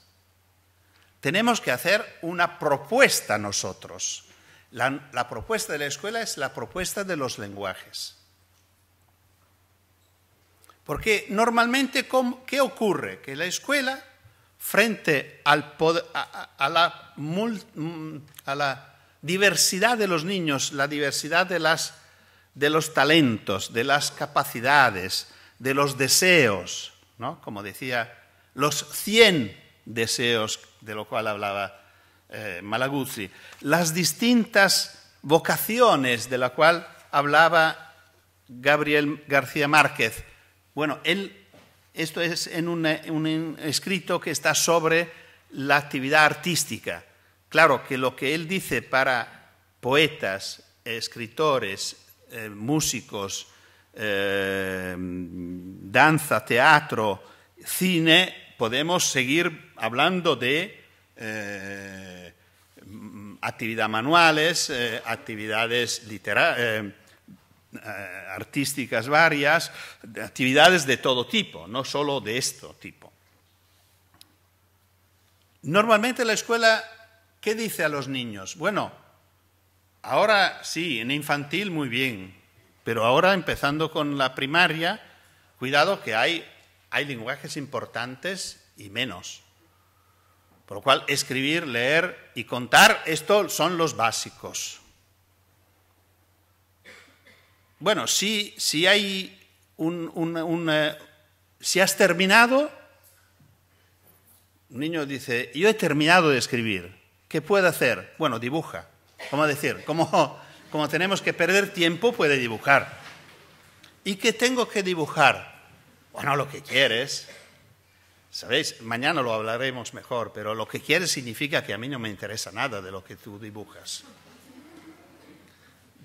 tenemos que hacer una propuesta nosotros. La, la propuesta de la escuela es la propuesta de los lenguajes. Porque normalmente, ¿qué ocurre? Que la escuela frente mm, a, la diversidad de los niños, la diversidad de, los talentos, de las capacidades, de los deseos, ¿no? como decía, los 100 deseos de lo cual hablaba eh, Malaguzzi, las distintas vocaciones de la cual hablaba Gabriel García Márquez. Bueno, él esto es en un, escrito que está sobre la actividad artística. Claro que lo que él dice para poetas, escritores, eh, músicos, eh, danza, teatro, cine, podemos seguir hablando de eh, actividades manuales, actividades literarias eh, artísticas varias, actividades de todo tipo, no solo de este tipo. Normalmente la escuela, ¿qué dice a los niños? Bueno, ahora sí, en infantil muy bien, pero ahora empezando con la primaria, cuidado que hay, hay lenguajes importantes y menos. Por lo cual, escribir, leer y contar, estos son los básicos. Bueno, si, hay un, si has terminado, un niño dice, yo he terminado de escribir, ¿qué puede hacer? Bueno, dibuja. ¿Cómo decir? Como, como tenemos que perder tiempo, puede dibujar. ¿Y qué tengo que dibujar? Bueno, lo que quieres. Sabéis, mañana lo hablaremos mejor, pero lo que quieres significa que a mí no me interesa nada de lo que tú dibujas.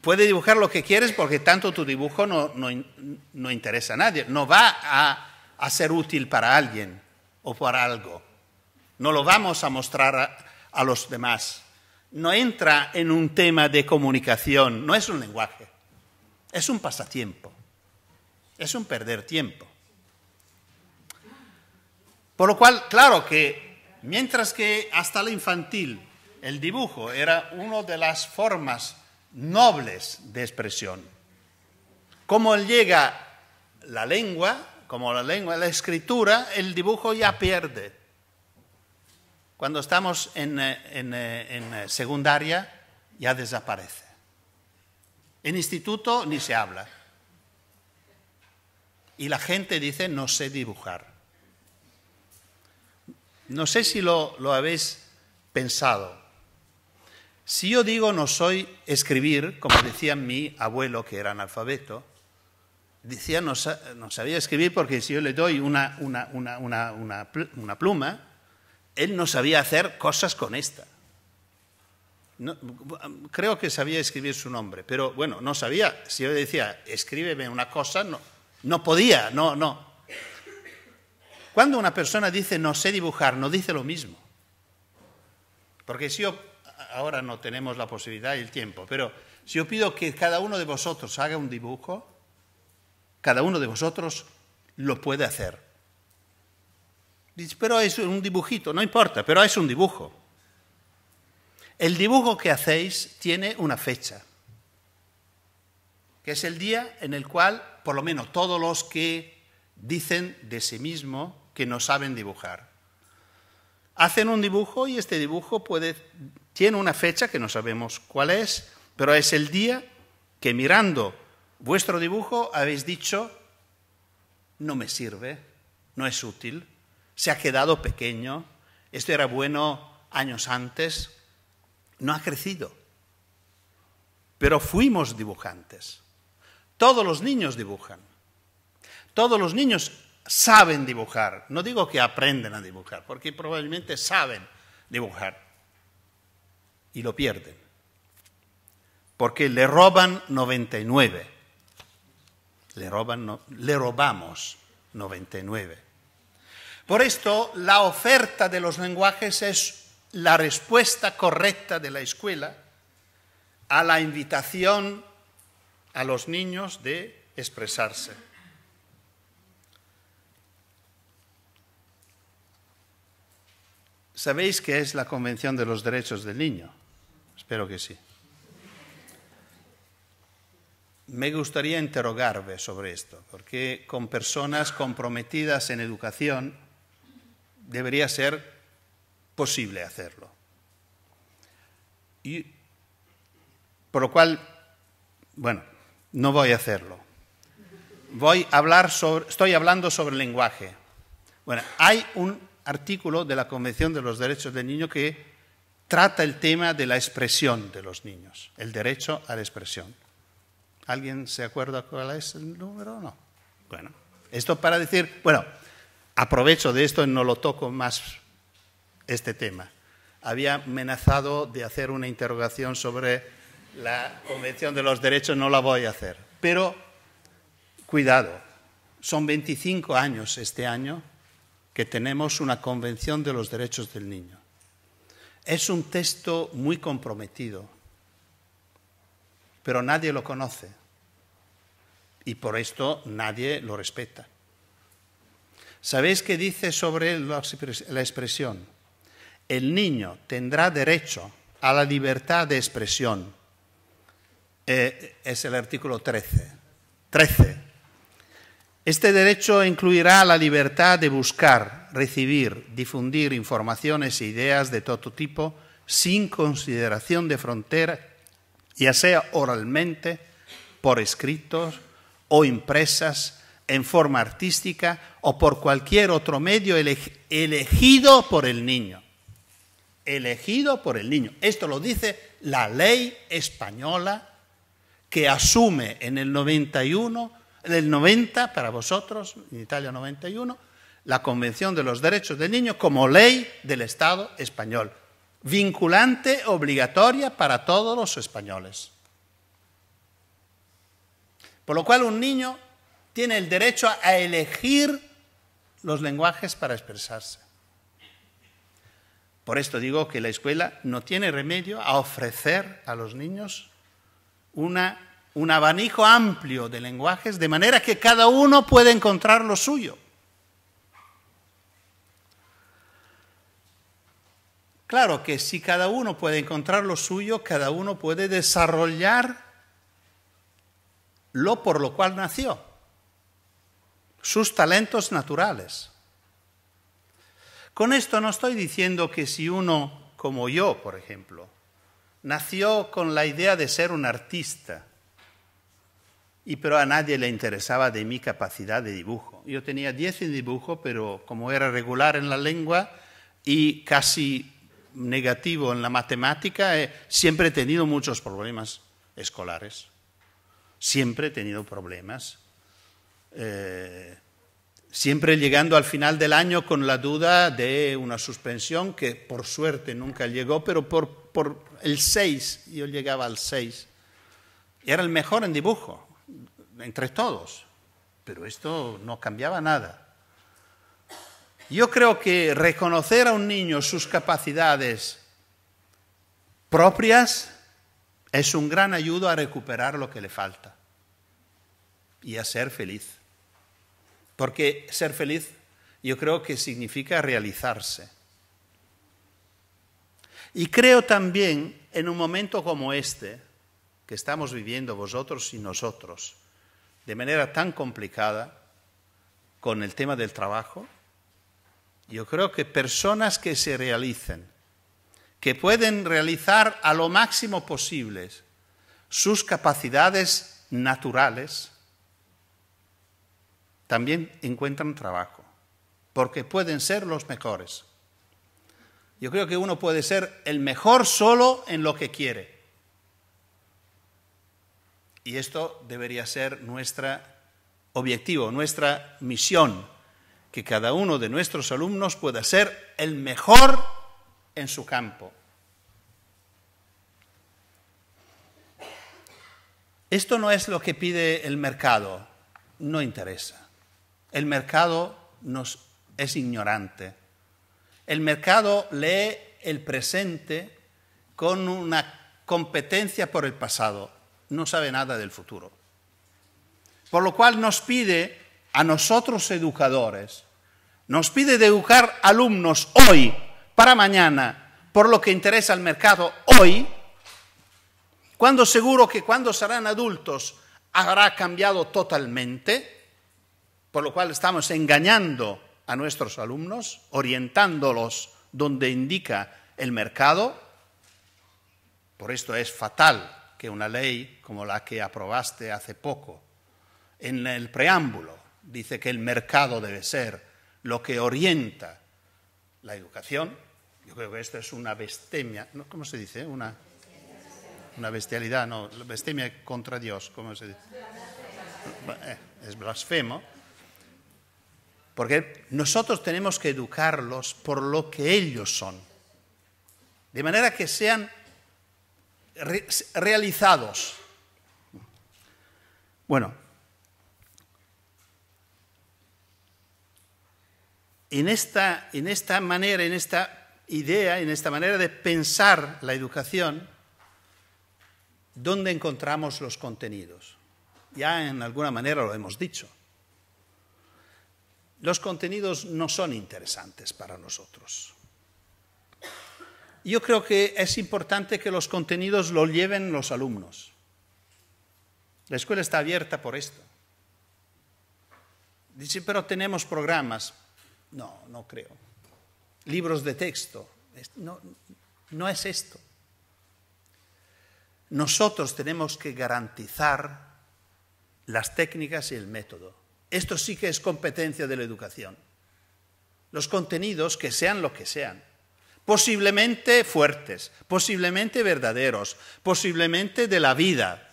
Puedes dibujar lo que quieres porque tanto tu dibujo no, interesa a nadie, no va a, ser útil para alguien o para algo. No lo vamos a mostrar a, a los demás. No entra en un tema de comunicación, no es un lenguaje, es un pasatiempo, es un perder tiempo. Por lo cual, claro que mientras que hasta la infantil el dibujo era una de las formas nobles de expresión. Como llega la lengua, como la lengua, la escritura, el dibujo ya pierde. Cuando estamos en, eh, eh, eh, secundaria ya desaparece. En instituto ni se habla. Y la gente dice, no sé dibujar. No sé si lo, lo habéis pensado. Si yo digo no soy escribir, como decía mi abuelo que era analfabeto, decía no, sabía escribir porque si yo le doy una, pluma, él no sabía hacer cosas con esta. creo que sabía escribir su nombre, pero bueno, no sabía. Si yo le decía, escríbeme una cosa, no, no podía, no, no. Cuando una persona dice no sé dibujar, no dice lo mismo. Porque si yo ahora no tenemos la posibilidad y el tiempo, pero si yo pido que cada uno de vosotros haga un dibujo, cada uno de vosotros lo puede hacer. pero es un dibujito, no importa, pero es un dibujo. El dibujo que hacéis tiene una fecha, que es el día en el cual, por lo menos todos los que dicen de sí mismo que no saben dibujar, hacen un dibujo y este dibujo puede tiene una fecha que no sabemos cuál es, pero es el día que mirando vuestro dibujo habéis dicho, no me sirve, no es útil, se ha quedado pequeño, esto era bueno años antes, no ha crecido. Pero fuimos dibujantes. Todos los niños dibujan. Todos los niños saben dibujar. No digo que aprenden a dibujar, porque probablemente saben dibujar y lo pierden, porque le roban 99, le, roban le robamos 99. Por esto la oferta de los lenguajes es la respuesta correcta de la escuela a la invitación a los niños de expresarse. Sabéis qué es la Convención de los Derechos del Niño. Espero que sí. Me gustaría interrogarme sobre esto, porque con personas comprometidas en educación debería ser posible hacerlo. Y, por lo cual, bueno, no voy a hacerlo. Voy a hablar sobre, estoy hablando sobre el lenguaje. Bueno, hay un artículo de la Convención de los Derechos del Niño que trata el tema de la expresión de los niños, el derecho a la expresión. ¿Alguien se acuerda cuál es el número o no? Bueno, esto para decir, bueno, aprovecho de esto y no lo toco más este tema. Había amenazado de hacer una interrogación sobre la Convención de los Derechos, no la voy a hacer. Pero cuidado, son 25 años este año que tenemos una Convención de los Derechos del Niño. Es un texto muy comprometido, pero nadie lo conoce y por esto nadie lo respeta. ¿Sabéis qué dice sobre la expresión? El niño tendrá derecho a la libertad de expresión. Eh, es el artículo 13. 13. Este derecho incluirá la libertad de buscar, recibir, difundir informaciones e ideas de todo tipo sin consideración de frontera, ya sea oralmente, por escritos o impresas, en forma artística o por cualquier otro medio elegido por el niño. Elegido por el niño. Esto lo dice la ley española que asume en el 91, en el 90 para vosotros, en Italia 91, la Convención de los Derechos del Niño como ley del Estado español, vinculante, obligatoria para todos los españoles. Por lo cual un niño tiene el derecho a elegir los lenguajes para expresarse. Por esto digo que la escuela no tiene remedio a ofrecer a los niños una, un abanico amplio de lenguajes, de manera que cada uno puede encontrar lo suyo. Claro que si cada uno puede encontrar lo suyo, cada uno puede desarrollar lo por lo cual nació, sus talentos naturales. Con esto no estoy diciendo que si uno, como yo, por ejemplo, nació con la idea de ser un artista, y pero a nadie le interesaba de mi capacidad de dibujo. Yo tenía 10 en dibujo, pero como era regular en la lengua y casi negativo en la matemática, eh, siempre he tenido muchos problemas escolares. Siempre he tenido problemas. Eh, siempre llegando al final del año con la duda de una suspensión que por suerte nunca llegó, pero por, por el 6, yo llegaba al 6. Era el mejor en dibujo, entre todos, pero esto no cambiaba nada. Yo creo que reconocer a un niño sus capacidades propias es un gran ayudo a recuperar lo que le falta y a ser feliz. Porque ser feliz yo creo que significa realizarse. Y creo también en un momento como este, que estamos viviendo vosotros y nosotros, de manera tan complicada, con el tema del trabajo, yo creo que personas que se realicen, que pueden realizar a lo máximo posible sus capacidades naturales, también encuentran trabajo, porque pueden ser los mejores. Yo creo que uno puede ser el mejor solo en lo que quiere. Y esto debería ser nuestro objetivo, nuestra misión que cada uno de nuestros alumnos pueda ser el mejor en su campo. Esto no es lo que pide el mercado, no interesa. El mercado nos es ignorante. El mercado lee el presente con una competencia por el pasado, no sabe nada del futuro. Por lo cual nos pide a nosotros educadores, nos pide educar alumnos hoy para mañana por lo que interesa al mercado hoy, cuando seguro que cuando serán adultos habrá cambiado totalmente, por lo cual estamos engañando a nuestros alumnos, orientándolos donde indica el mercado. Por esto es fatal que una ley como la que aprobaste hace poco, en el preámbulo, dice que el mercado debe ser lo que orienta la educación. Yo creo que esto es una bestemia, ¿cómo se dice? Una, bestialidad, no, bestemia contra Dios, ¿cómo se dice? Eh, es blasfemo. Porque nosotros tenemos que educarlos por lo que ellos son, de manera que sean realizados. Bueno, en esta, manera, en esta idea, en esta manera de pensar la educación, ¿dónde encontramos los contenidos? Ya en alguna manera lo hemos dicho. Los contenidos no son interesantes para nosotros. Yo creo que es importante que los contenidos los lleven los alumnos. La escuela está abierta por esto. Dice, pero tenemos programas. No, no creo. Libros de texto. No, no es esto. Nosotros tenemos que garantizar las técnicas y el método. Esto sí que es competencia de la educación. Los contenidos, que sean lo que sean, posiblemente fuertes, posiblemente verdaderos, posiblemente de la vida.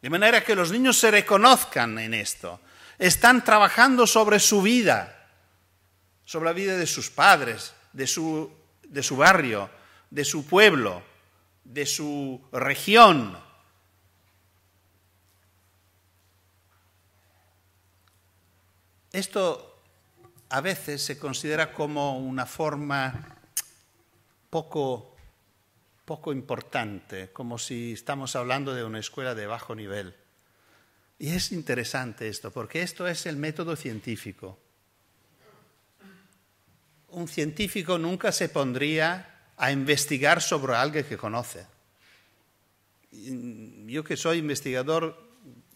De manera que los niños se reconozcan en esto. Están trabajando sobre su vida sobre la vida de sus padres, de su, barrio, de su pueblo, de su región. Esto a veces se considera como una forma poco, poco importante, como si estamos hablando de una escuela de bajo nivel. Y es interesante esto, porque esto es el método científico un científico nunca se pondría a investigar sobre alguien que conoce. Yo que soy investigador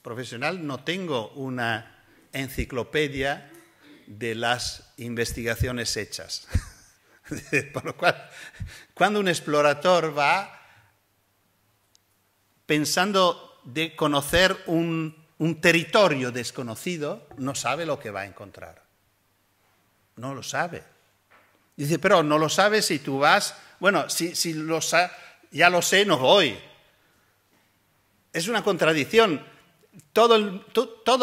profesional no tengo una enciclopedia de las investigaciones hechas. Por lo cual, cuando un explorador va pensando de conocer un territorio desconocido, no sabe lo que va a encontrar. No lo sabe. Dice, pero no lo sabes si tú vas. Bueno, si, si lo ya lo sé, no voy. Es una contradicción. toda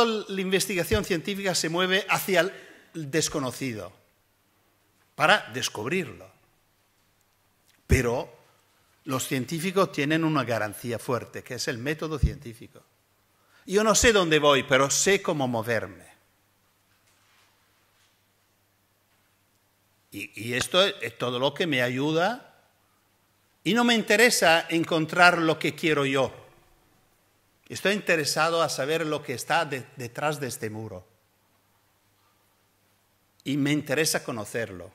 la investigación científica se mueve hacia el desconocido para descubrirlo. Pero los científicos tienen una garantía fuerte, que es el método científico. Yo no sé dónde voy, pero sé cómo moverme. Y, esto es, todo lo que me ayuda. Y no me interesa encontrar lo que quiero yo. Estoy interesado a saber lo que está detrás de este muro. Y me interesa conocerlo.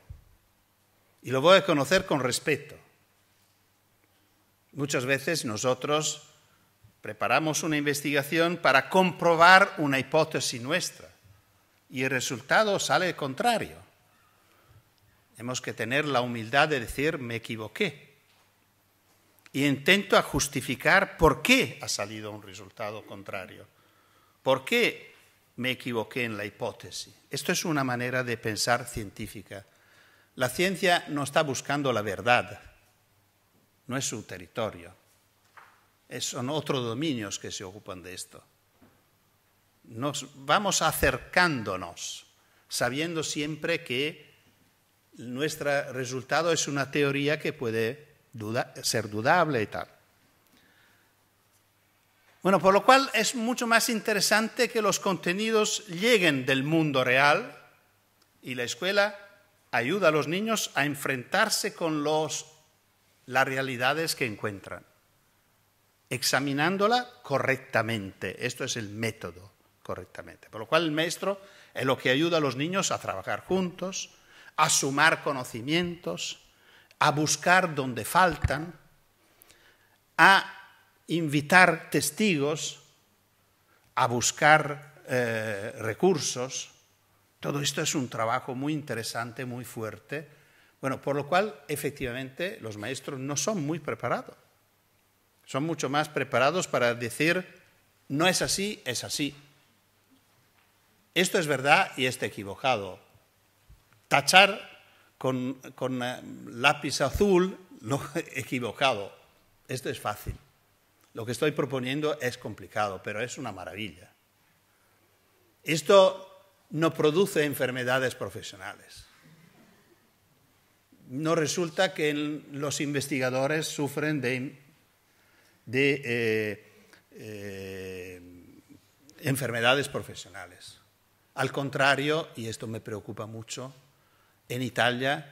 Y lo voy a conocer con respeto. Muchas veces nosotros preparamos una investigación para comprobar una hipótesis nuestra y el resultado sale contrario. Hemos que tener la humildad de decir, me equivoqué. Y intento justificar por qué ha salido un resultado contrario. ¿Por qué me equivoqué en la hipótesis? Esto es una manera de pensar científica. La ciencia no está buscando la verdad, no es su territorio. son otros dominios que se ocupan de esto. Nos vamos acercándonos, sabiendo siempre que nuestro resultado es una teoría que puede ser dudable y tal. Bueno, por lo cual es mucho más interesante que los contenidos lleguen del mundo real y la escuela ayuda a los niños a enfrentarse con las realidades que encuentran, examinándola correctamente. Esto es el método correctamente. Por lo cual el maestro es lo que ayuda a los niños a trabajar juntos, a sumar conocimientos, a buscar donde faltan, a invitar testigos, a buscar eh, recursos. Todo esto es un trabajo muy interesante, muy fuerte. Bueno, por lo cual, efectivamente, los maestros no son muy preparados. Son mucho más preparados para decir, no es así, es así. Esto es verdad y este equivocado tachar con, eh, lápiz azul lo equivocado. Esto es fácil. Lo que estoy proponiendo es complicado, pero es una maravilla. Esto no produce enfermedades profesionales. No resulta que los investigadores sufren de, eh, eh, enfermedades profesionales. Al contrario, y esto me preocupa mucho, en Italia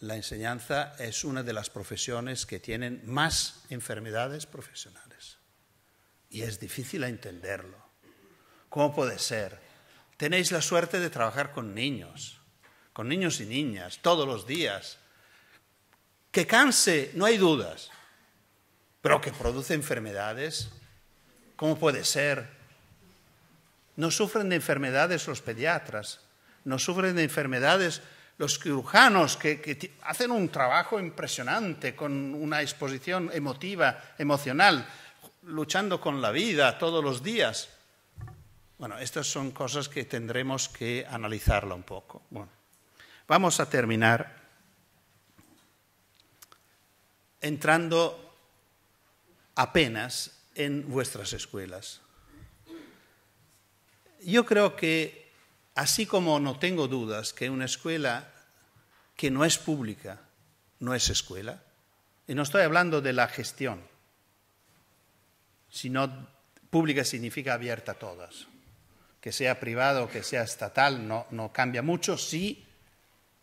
la enseñanza es una de las profesiones que tienen más enfermedades profesionales. Y es difícil entenderlo. ¿Cómo puede ser? Tenéis la suerte de trabajar con niños, con niños y niñas, todos los días. Que canse, no hay dudas, pero que produce enfermedades, ¿cómo puede ser? No sufren de enfermedades los pediatras, no sufren de enfermedades los cirujanos que, hacen un trabajo impresionante con una exposición emotiva, emocional, luchando con la vida todos los días. Bueno, estas son cosas que tendremos que analizarla un poco. Bueno, vamos a terminar entrando apenas en vuestras escuelas. Yo creo que Así como no tengo dudas que una escuela que no es pública no es escuela, y no estoy hablando de la gestión, sino pública significa abierta a todas. Que sea privado o que sea estatal no, cambia mucho, sí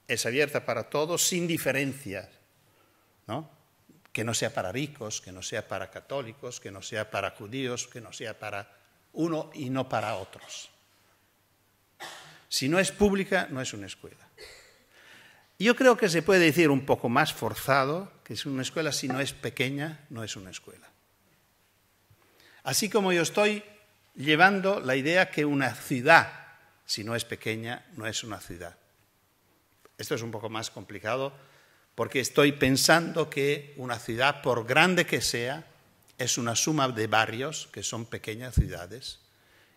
es abierta para todos sin diferencias, ¿no? Que no sea para ricos, que no sea para católicos, que no sea para judíos, que no sea para uno y no para otros. Si no es pública, no es una escuela. Yo creo que se puede decir un poco más forzado que es una escuela, si no es pequeña, no es una escuela. Así como yo estoy llevando la idea que una ciudad, si no es pequeña, no es una ciudad. Esto es un poco más complicado porque estoy pensando que una ciudad, por grande que sea, es una suma de barrios que son pequeñas ciudades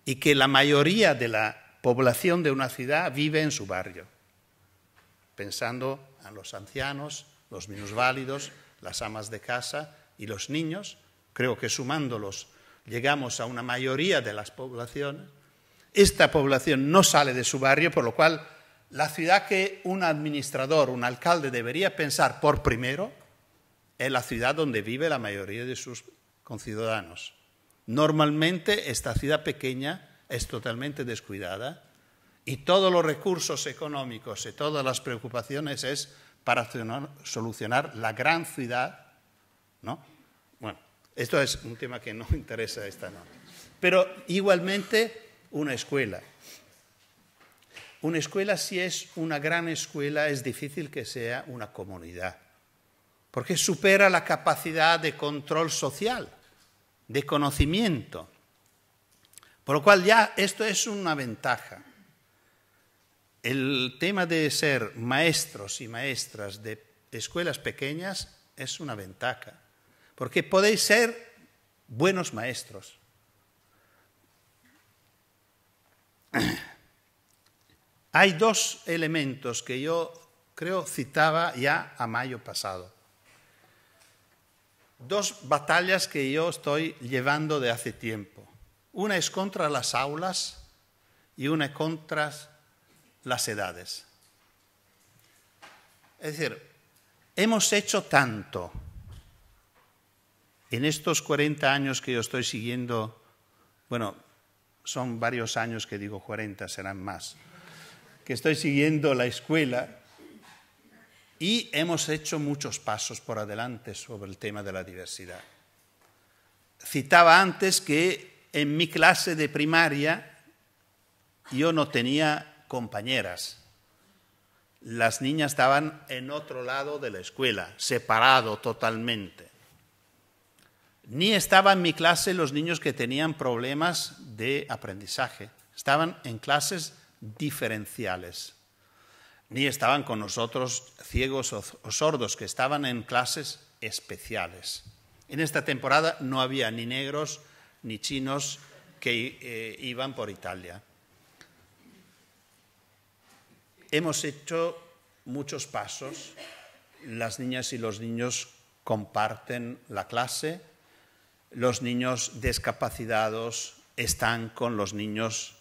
y que la mayoría de la población de una ciudad vive en su barrio, pensando en los ancianos, los minusválidos, las amas de casa y los niños. Creo que sumándolos llegamos a una mayoría de las poblaciones. Esta población no sale de su barrio, por lo cual la ciudad que un administrador, un alcalde debería pensar por primero es la ciudad donde vive la mayoría de sus conciudadanos. Normalmente esta ciudad pequeña es totalmente descuidada y todos los recursos económicos y todas las preocupaciones es para solucionar la gran ciudad, ¿no? Bueno, esto es un tema que no interesa esta noche. Pero igualmente una escuela. Una escuela, si es una gran escuela, es difícil que sea una comunidad, porque supera la capacidad de control social, de conocimiento, por lo cual ya esto es una ventaja. El tema de ser maestros y maestras de escuelas pequeñas es una ventaja, porque podéis ser buenos maestros. Hay dos elementos que yo creo citaba ya a mayo pasado. Dos batallas que yo estoy llevando de hace tiempo. Una es contra las aulas y una es contra las edades. Es decir, hemos hecho tanto en estos 40 años que yo estoy siguiendo, bueno, son varios años que digo 40, serán más, que estoy siguiendo la escuela y hemos hecho muchos pasos por adelante sobre el tema de la diversidad. Citaba antes que en mi clase de primaria yo no tenía compañeras. Las niñas estaban en otro lado de la escuela, separado totalmente. Ni estaban en mi clase los niños que tenían problemas de aprendizaje. Estaban en clases diferenciales. Ni estaban con nosotros ciegos o, o sordos, que estaban en clases especiales. En esta temporada no había ni negros ni chinos que eh, iban por Italia. Hemos hecho muchos pasos. Las niñas y los niños comparten la clase. Los niños discapacitados están con los niños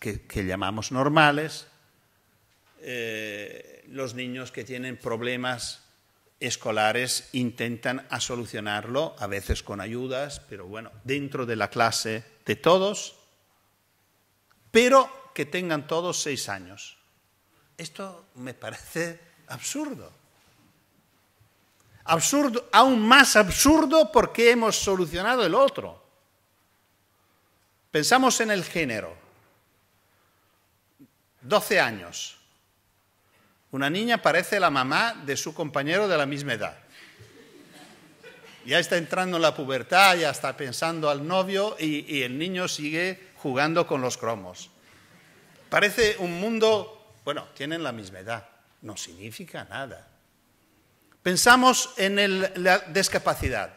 que, llamamos normales. Eh, los niños que tienen problemas escolares intentan solucionarlo, a veces con ayudas, pero bueno, dentro de la clase de todos, pero que tengan todos seis años. Esto me parece absurdo. Absurdo, aún más absurdo porque hemos solucionado el otro. Pensamos en el género. Doce años una niña parece la mamá de su compañero de la misma edad. Ya está entrando en la pubertad, ya está pensando al novio y, el niño sigue jugando con los cromos. Parece un mundo, bueno, tienen la misma edad, no significa nada. Pensamos en la discapacidad.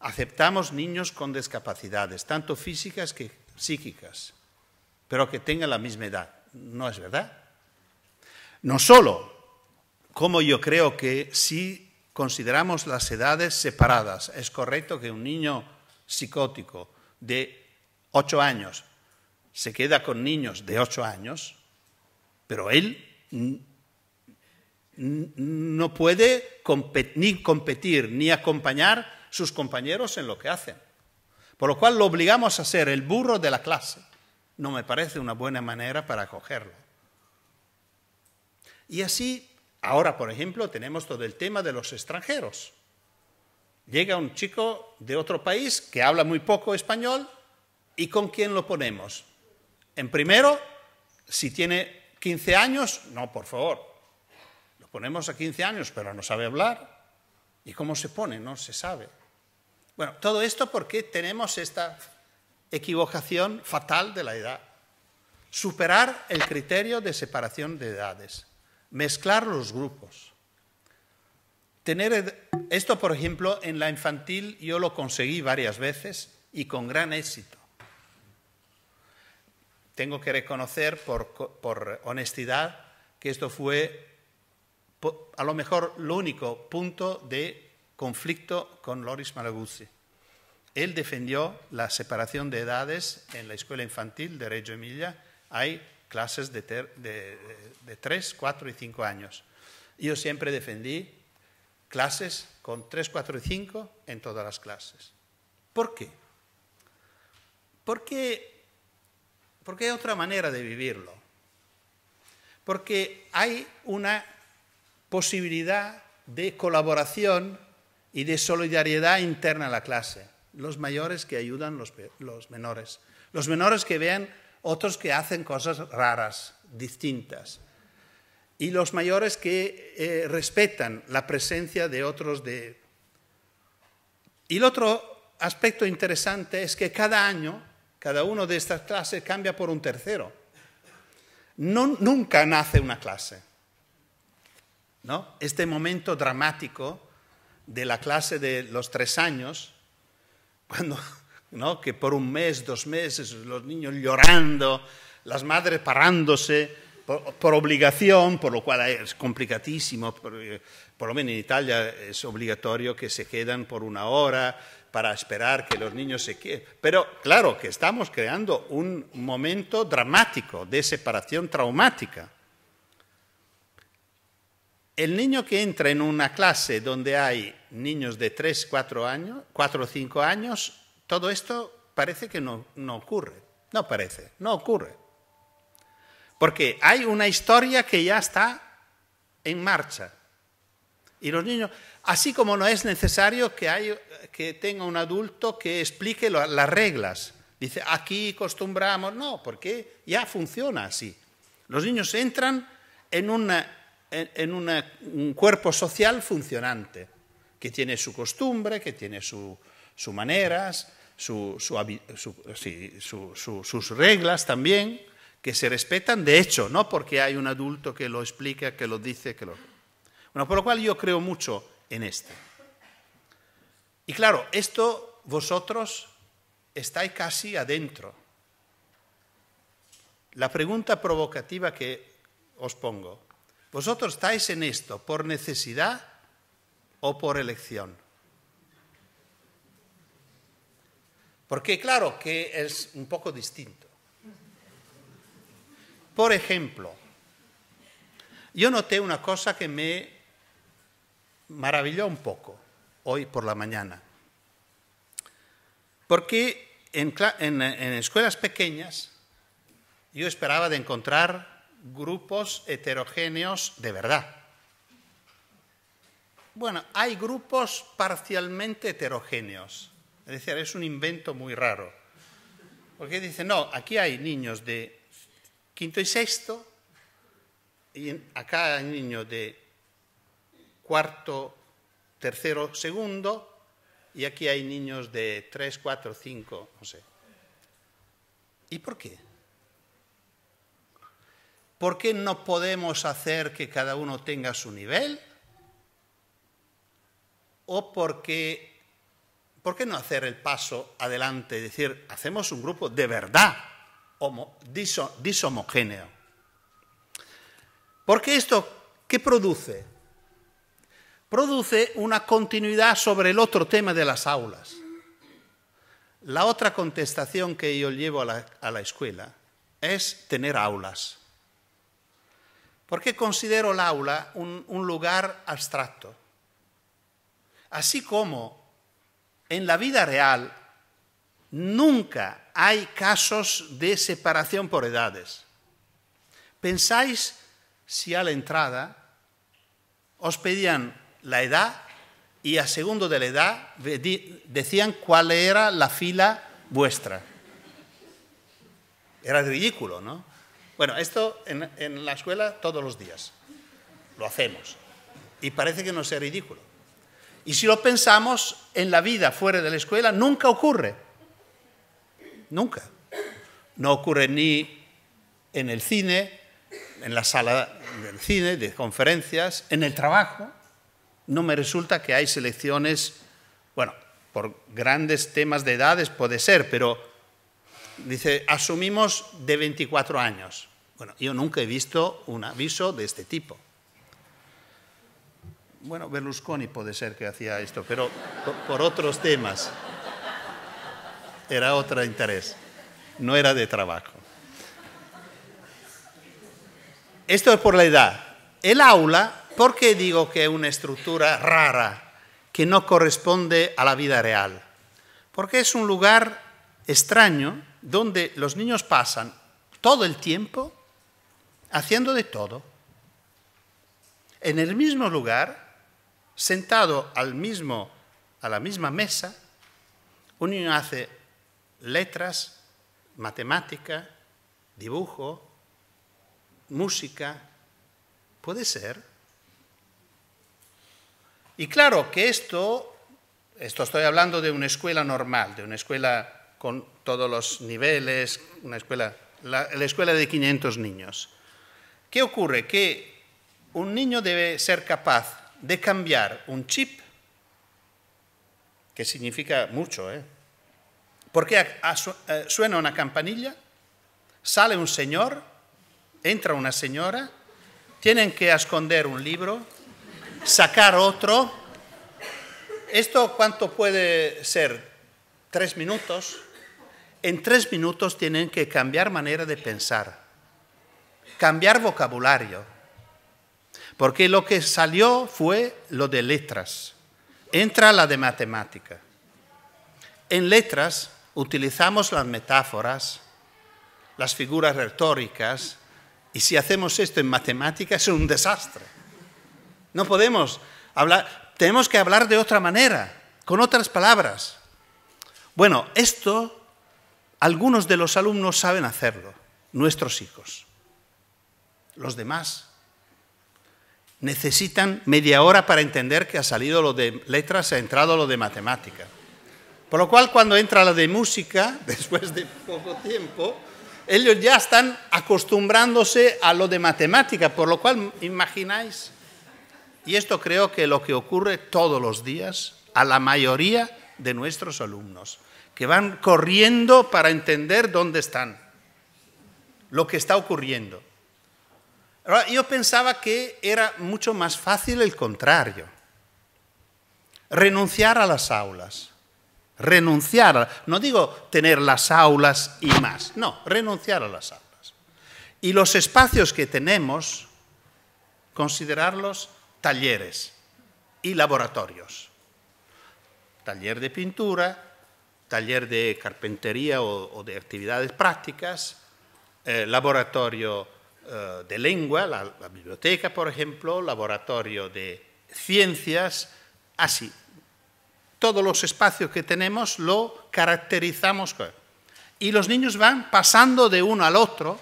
Aceptamos niños con discapacidades, tanto físicas que psíquicas, pero que tengan la misma edad. No es verdad. No solo, como yo creo que si consideramos las edades separadas, es correcto que un niño psicótico de 8 años se queda con niños de 8 años, pero él no puede ni competir ni acompañar sus compañeros en lo que hacen. Por lo cual lo obligamos a ser el burro de la clase. No me parece una buena manera para acogerlo. Y así, ahora, por ejemplo, tenemos todo el tema de los extranjeros. Llega un chico de otro país que habla muy poco español y ¿con quién lo ponemos? En primero, si tiene 15 años, no, por favor, lo ponemos a 15 años, pero no sabe hablar. ¿Y cómo se pone? No se sabe. Bueno, todo esto porque tenemos esta equivocación fatal de la edad. Superar el criterio de separación de edades mezclar los grupos. Tener esto, por ejemplo, en la infantil yo lo conseguí varias veces y con gran éxito. Tengo que reconocer por, honestidad que esto fue a lo mejor el único punto de conflicto con Loris Malaguzzi. Él defendió la separación de edades en la escuela infantil de Reggio Emilia. Hay clases de, de, 3, 4 y 5 años. Yo siempre defendí clases con 3, 4 y 5 en todas las clases. ¿Por qué? Porque, porque hay otra manera de vivirlo. Porque hay una posibilidad de colaboración y de solidaridad interna en la clase. Los mayores que ayudan los, los menores. Los menores que vean otros que hacen cosas raras, distintas. Y los mayores que eh, respetan la presencia de otros. De... Y el otro aspecto interesante es que cada año, cada uno de estas clases cambia por un tercero. No, nunca nace una clase. ¿no? Este momento dramático de la clase de los tres años, cuando ¿no? que por un mes, dos meses, los niños llorando, las madres parándose por, obligación, por lo cual es complicadísimo, eh, por, lo menos en Italia es obligatorio que se quedan por una hora para esperar que los niños se queden. Pero claro que estamos creando un momento dramático de separación traumática. El niño que entra en una clase donde hay niños de 3, 4 años, 4 o 5 años todo esto parece que no, ocurre. No parece, no ocurre. Porque hay una historia que ya está en marcha. Y los niños, así como no es necesario que, que tenga un adulto que explique las reglas. Dice, aquí acostumbramos. No, porque ya funciona así. Los niños entran en, un cuerpo social funcionante, que tiene su costumbre, que tiene su, sus maneras, sus reglas también, que se respetan de hecho, no porque hay un adulto que lo explica, que lo dice, que lo... Bueno, por lo cual yo creo mucho en esto. Y claro, esto vosotros estáis casi adentro. La pregunta provocativa que os pongo, ¿vosotros estáis en esto por necesidad o por elección? Porque claro que es un poco distinto. Por ejemplo, yo noté una cosa que me maravilló un poco hoy por la mañana. Porque en, en escuelas pequeñas yo esperaba de encontrar grupos heterogéneos de verdad. Bueno, hay grupos parcialmente heterogéneos es decir, es un invento muy raro. Porque dice, no, aquí hay niños de quinto y sexto, y acá hay niños de cuarto, tercero, segundo, y aquí hay niños de tres, cuatro, cinco, no sé. ¿Y por qué? ¿Por qué no podemos hacer que cada uno tenga su nivel? ¿O porque ¿por qué no hacer el paso adelante y decir, hacemos un grupo de verdad homo, dishomogéneo? Porque esto, ¿qué produce? Produce una continuidad sobre el otro tema de las aulas. La otra contestación que yo llevo a la, escuela es tener aulas. Porque considero el aula un lugar abstracto. Así como en la vida real nunca hay casos de separación por edades. Pensáis si a la entrada os pedían la edad y a segundo de la edad decían cuál era la fila vuestra. Era ridículo, ¿no? Bueno, esto en, la escuela todos los días lo hacemos y parece que no sea ridículo. Y si lo pensamos en la vida fuera de la escuela, nunca ocurre. Nunca. No ocurre ni en el cine, en la sala del cine, de conferencias, en el trabajo. No me resulta que hay selecciones, bueno, por grandes temas de edades puede ser, pero dice, asumimos de 24 años. Bueno, yo nunca he visto un aviso de este tipo. Bueno, Berlusconi puede ser que hacía esto, pero por otros temas. Era otro interés, no era de trabajo. Esto es por la edad. El aula, ¿por qué digo que es una estructura rara, que no corresponde a la vida real? Porque es un lugar extraño donde los niños pasan todo el tiempo haciendo de todo. En el mismo lugar sentado al mismo, a la misma mesa, un niño hace letras, matemática, dibujo, música, puede ser. Y claro que esto, esto estoy hablando de una escuela normal, de una escuela con todos los niveles, una escuela, la, la escuela de 500 niños. ¿Qué ocurre? Que un niño debe ser capaz de cambiar un chip, que significa mucho, ¿eh? Porque eh, suena una campanilla, sale un señor, entra una señora, tienen que esconder un libro, sacar otro. ¿Esto cuánto puede ser? ¿Tres minutos? En tres minutos tienen que cambiar manera de pensar, cambiar vocabulario, porque lo que salió fue lo de letras. Entra la de matemática. En letras utilizamos las metáforas, las figuras retóricas, y si hacemos esto en matemática es un desastre. No podemos hablar, tenemos que hablar de otra manera, con otras palabras. Bueno, esto algunos de los alumnos saben hacerlo, nuestros hijos. Los demás necesitan media hora para entender que ha salido lo de letras, ha entrado lo de matemática. Por lo cual, cuando entra lo de música, después de poco tiempo, ellos ya están acostumbrándose a lo de matemática, por lo cual, imagináis, y esto creo que lo que ocurre todos los días a la mayoría de nuestros alumnos, que van corriendo para entender dónde están, lo que está ocurriendo yo pensaba que era mucho más fácil el contrario. Renunciar a las aulas. Renunciar, no digo tener las aulas y más, no, renunciar a las aulas. Y los espacios que tenemos, considerarlos talleres y laboratorios. Taller de pintura, taller de carpintería o, de actividades prácticas, eh, laboratorio eh, de lengua, la, la, biblioteca, por ejemplo, laboratorio de ciencias, así. Todos los espacios que tenemos lo caracterizamos. Y los niños van pasando de uno al otro,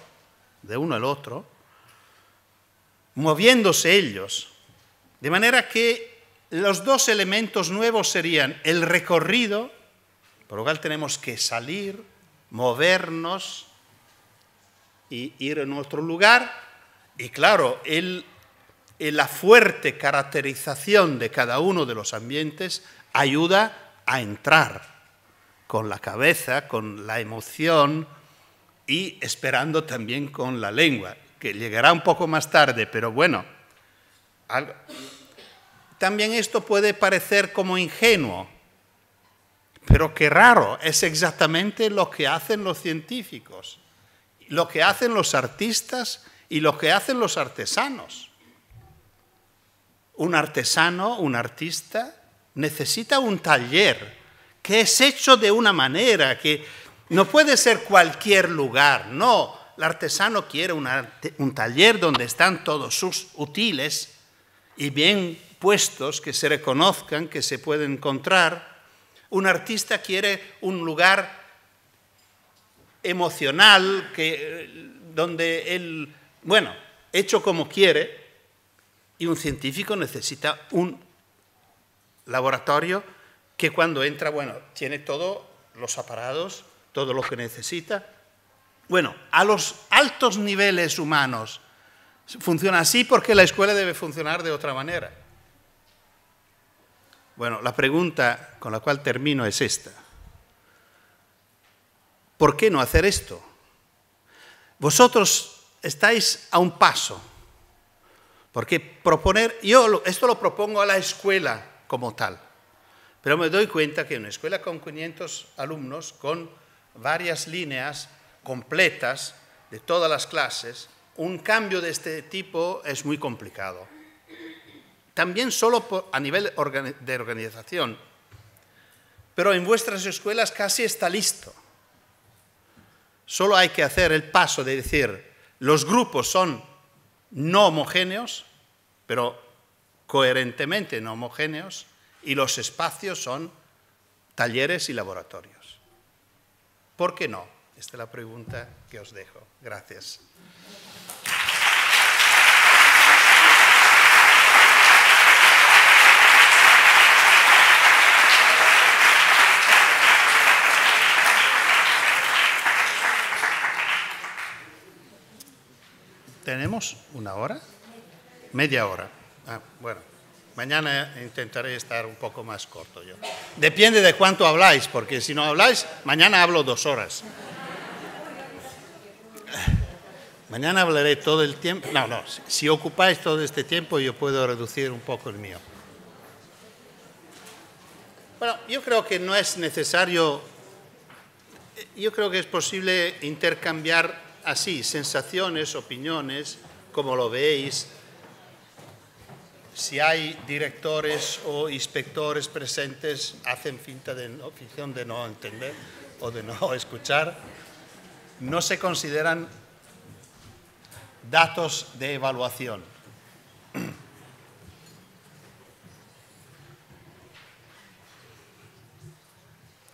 de uno al otro, moviéndose ellos. De manera que los dos elementos nuevos serían el recorrido, por lo cual tenemos que salir, movernos, y ir a nuestro lugar. Y claro, la fuerte caracterización de cada uno de los ambientes ayuda a entrar con la cabeza, con la emoción y esperando también con la lengua, que llegará un poco más tarde, pero bueno. También esto puede parecer como ingenuo, pero qué raro, es exactamente lo que hacen los científicos lo que hacen los artistas y lo que hacen los artesanos. Un artesano, un artista, necesita un taller que es hecho de una manera, que no puede ser cualquier lugar, no. El artesano quiere un, taller donde están todos sus útiles y bien puestos, que se reconozcan, que se pueden encontrar. Un artista quiere un lugar emocional, que, eh, donde él, bueno, hecho como quiere, y un científico necesita un laboratorio que cuando entra, bueno, tiene todos los aparatos, todo lo que necesita. Bueno, a los altos niveles humanos funciona así porque la escuela debe funcionar de otra manera. Bueno, la pregunta con la cual termino es esta. ¿Por qué no hacer esto? Vosotros estáis a un paso. Porque proponer, yo esto lo propongo a la escuela como tal, pero me doy cuenta que en una escuela con 500 alumnos, con varias líneas completas de todas las clases, un cambio de este tipo es muy complicado. También solo a nivel de organización, pero en vuestras escuelas casi está listo. Solo hay que hacer el paso de decir, los grupos son no homogéneos, pero coherentemente no homogéneos, y los espacios son talleres y laboratorios. ¿Por qué no? Esta es la pregunta que os dejo. Gracias. ¿Tenemos una hora? Media hora. Ah, bueno, mañana intentaré estar un poco más corto yo. Depende de cuánto habláis, porque si no habláis, mañana hablo dos horas. Mañana hablaré todo el tiempo. No, no, si ocupáis todo este tiempo yo puedo reducir un poco el mío. Bueno, yo creo que no es necesario, eh, yo creo que es posible intercambiar así sensaciones, opiniones, como lo veis, si hay directores o inspectores presentes, hacen finta de de no entender o de no escuchar, no se consideran datos de evaluación.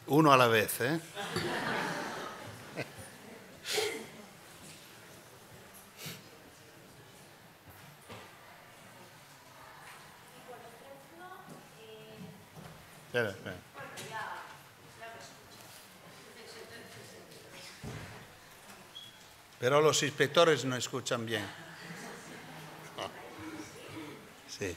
Uno a la vez, ¿eh? Pero los inspectores no escuchan bien. Sí.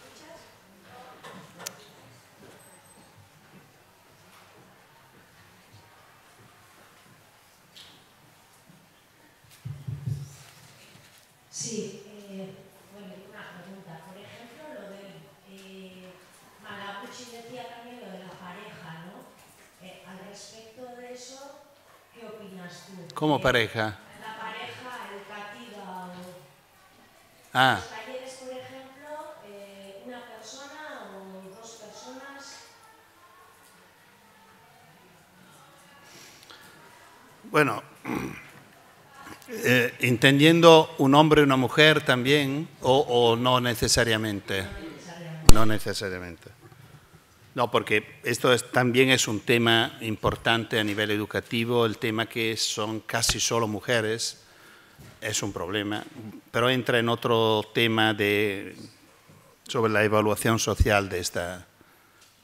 Sí, ¿Cómo pareja? La ah. pareja educativa. Ah. Los talleres, por ejemplo, eh, una persona o dos personas. Bueno, eh, entendiendo un hombre y una mujer también, o, o No necesariamente. No necesariamente. No, porque esto también es un tema importante a nivel educativo, el tema que son casi solo mujeres es un problema, pero entra en otro tema sobre la evaluación social de esta,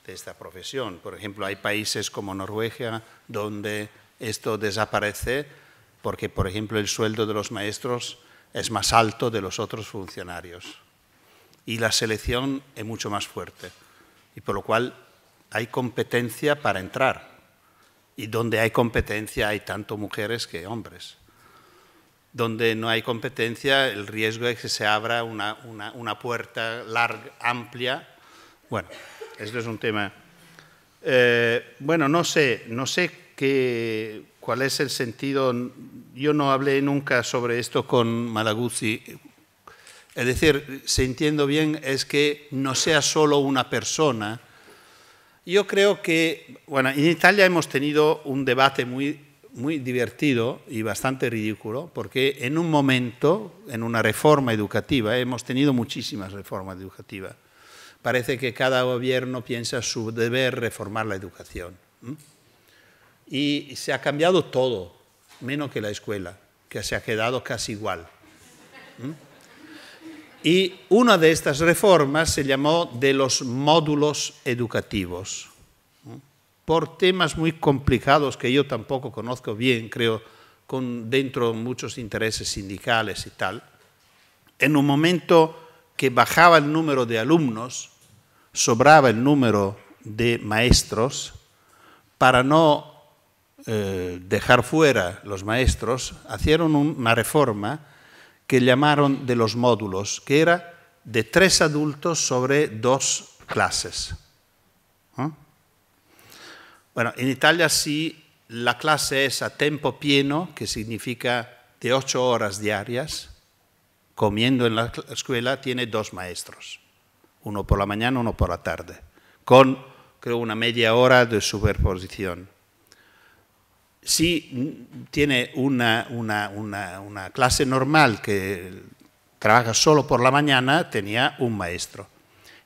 de esta profesión. Por ejemplo, hay países como Noruega donde esto desaparece porque, por ejemplo, el sueldo de los maestros es más alto de los otros funcionarios y la selección es mucho más fuerte y por lo cual hay competencia para entrar. Y donde hay competencia hay tanto mujeres que hombres. Donde no hay competencia, el riesgo es que se abra una, una, puerta larga, amplia. Bueno, esto es un tema... Eh, bueno, no sé, no sé qué, cuál es el sentido. Yo no hablé nunca sobre esto con Malaguzzi es decir, si entiendo bien, es que no sea solo una persona. Yo creo que, bueno, en Italia hemos tenido un debate muy, muy divertido y bastante ridículo, porque en un momento, en una reforma educativa, hemos tenido muchísimas reformas educativas. Parece que cada gobierno piensa su deber reformar la educación. Y se ha cambiado todo, menos que la escuela, que se ha quedado casi igual. Y una de estas reformas se llamó de los módulos educativos, por temas muy complicados que yo tampoco conozco bien, creo, con dentro muchos intereses sindicales y tal. En un momento que bajaba el número de alumnos, sobraba el número de maestros, para no eh, dejar fuera los maestros, hicieron una reforma que llamaron de los módulos, que era de tres adultos sobre dos clases. ¿Ah? Bueno, en Italia sí la clase es a tiempo pieno, que significa de ocho horas diarias, comiendo en la escuela, tiene dos maestros, uno por la mañana, uno por la tarde, con creo una media hora de superposición si tiene una, clase normal que trabaja solo por la mañana, tenía un maestro.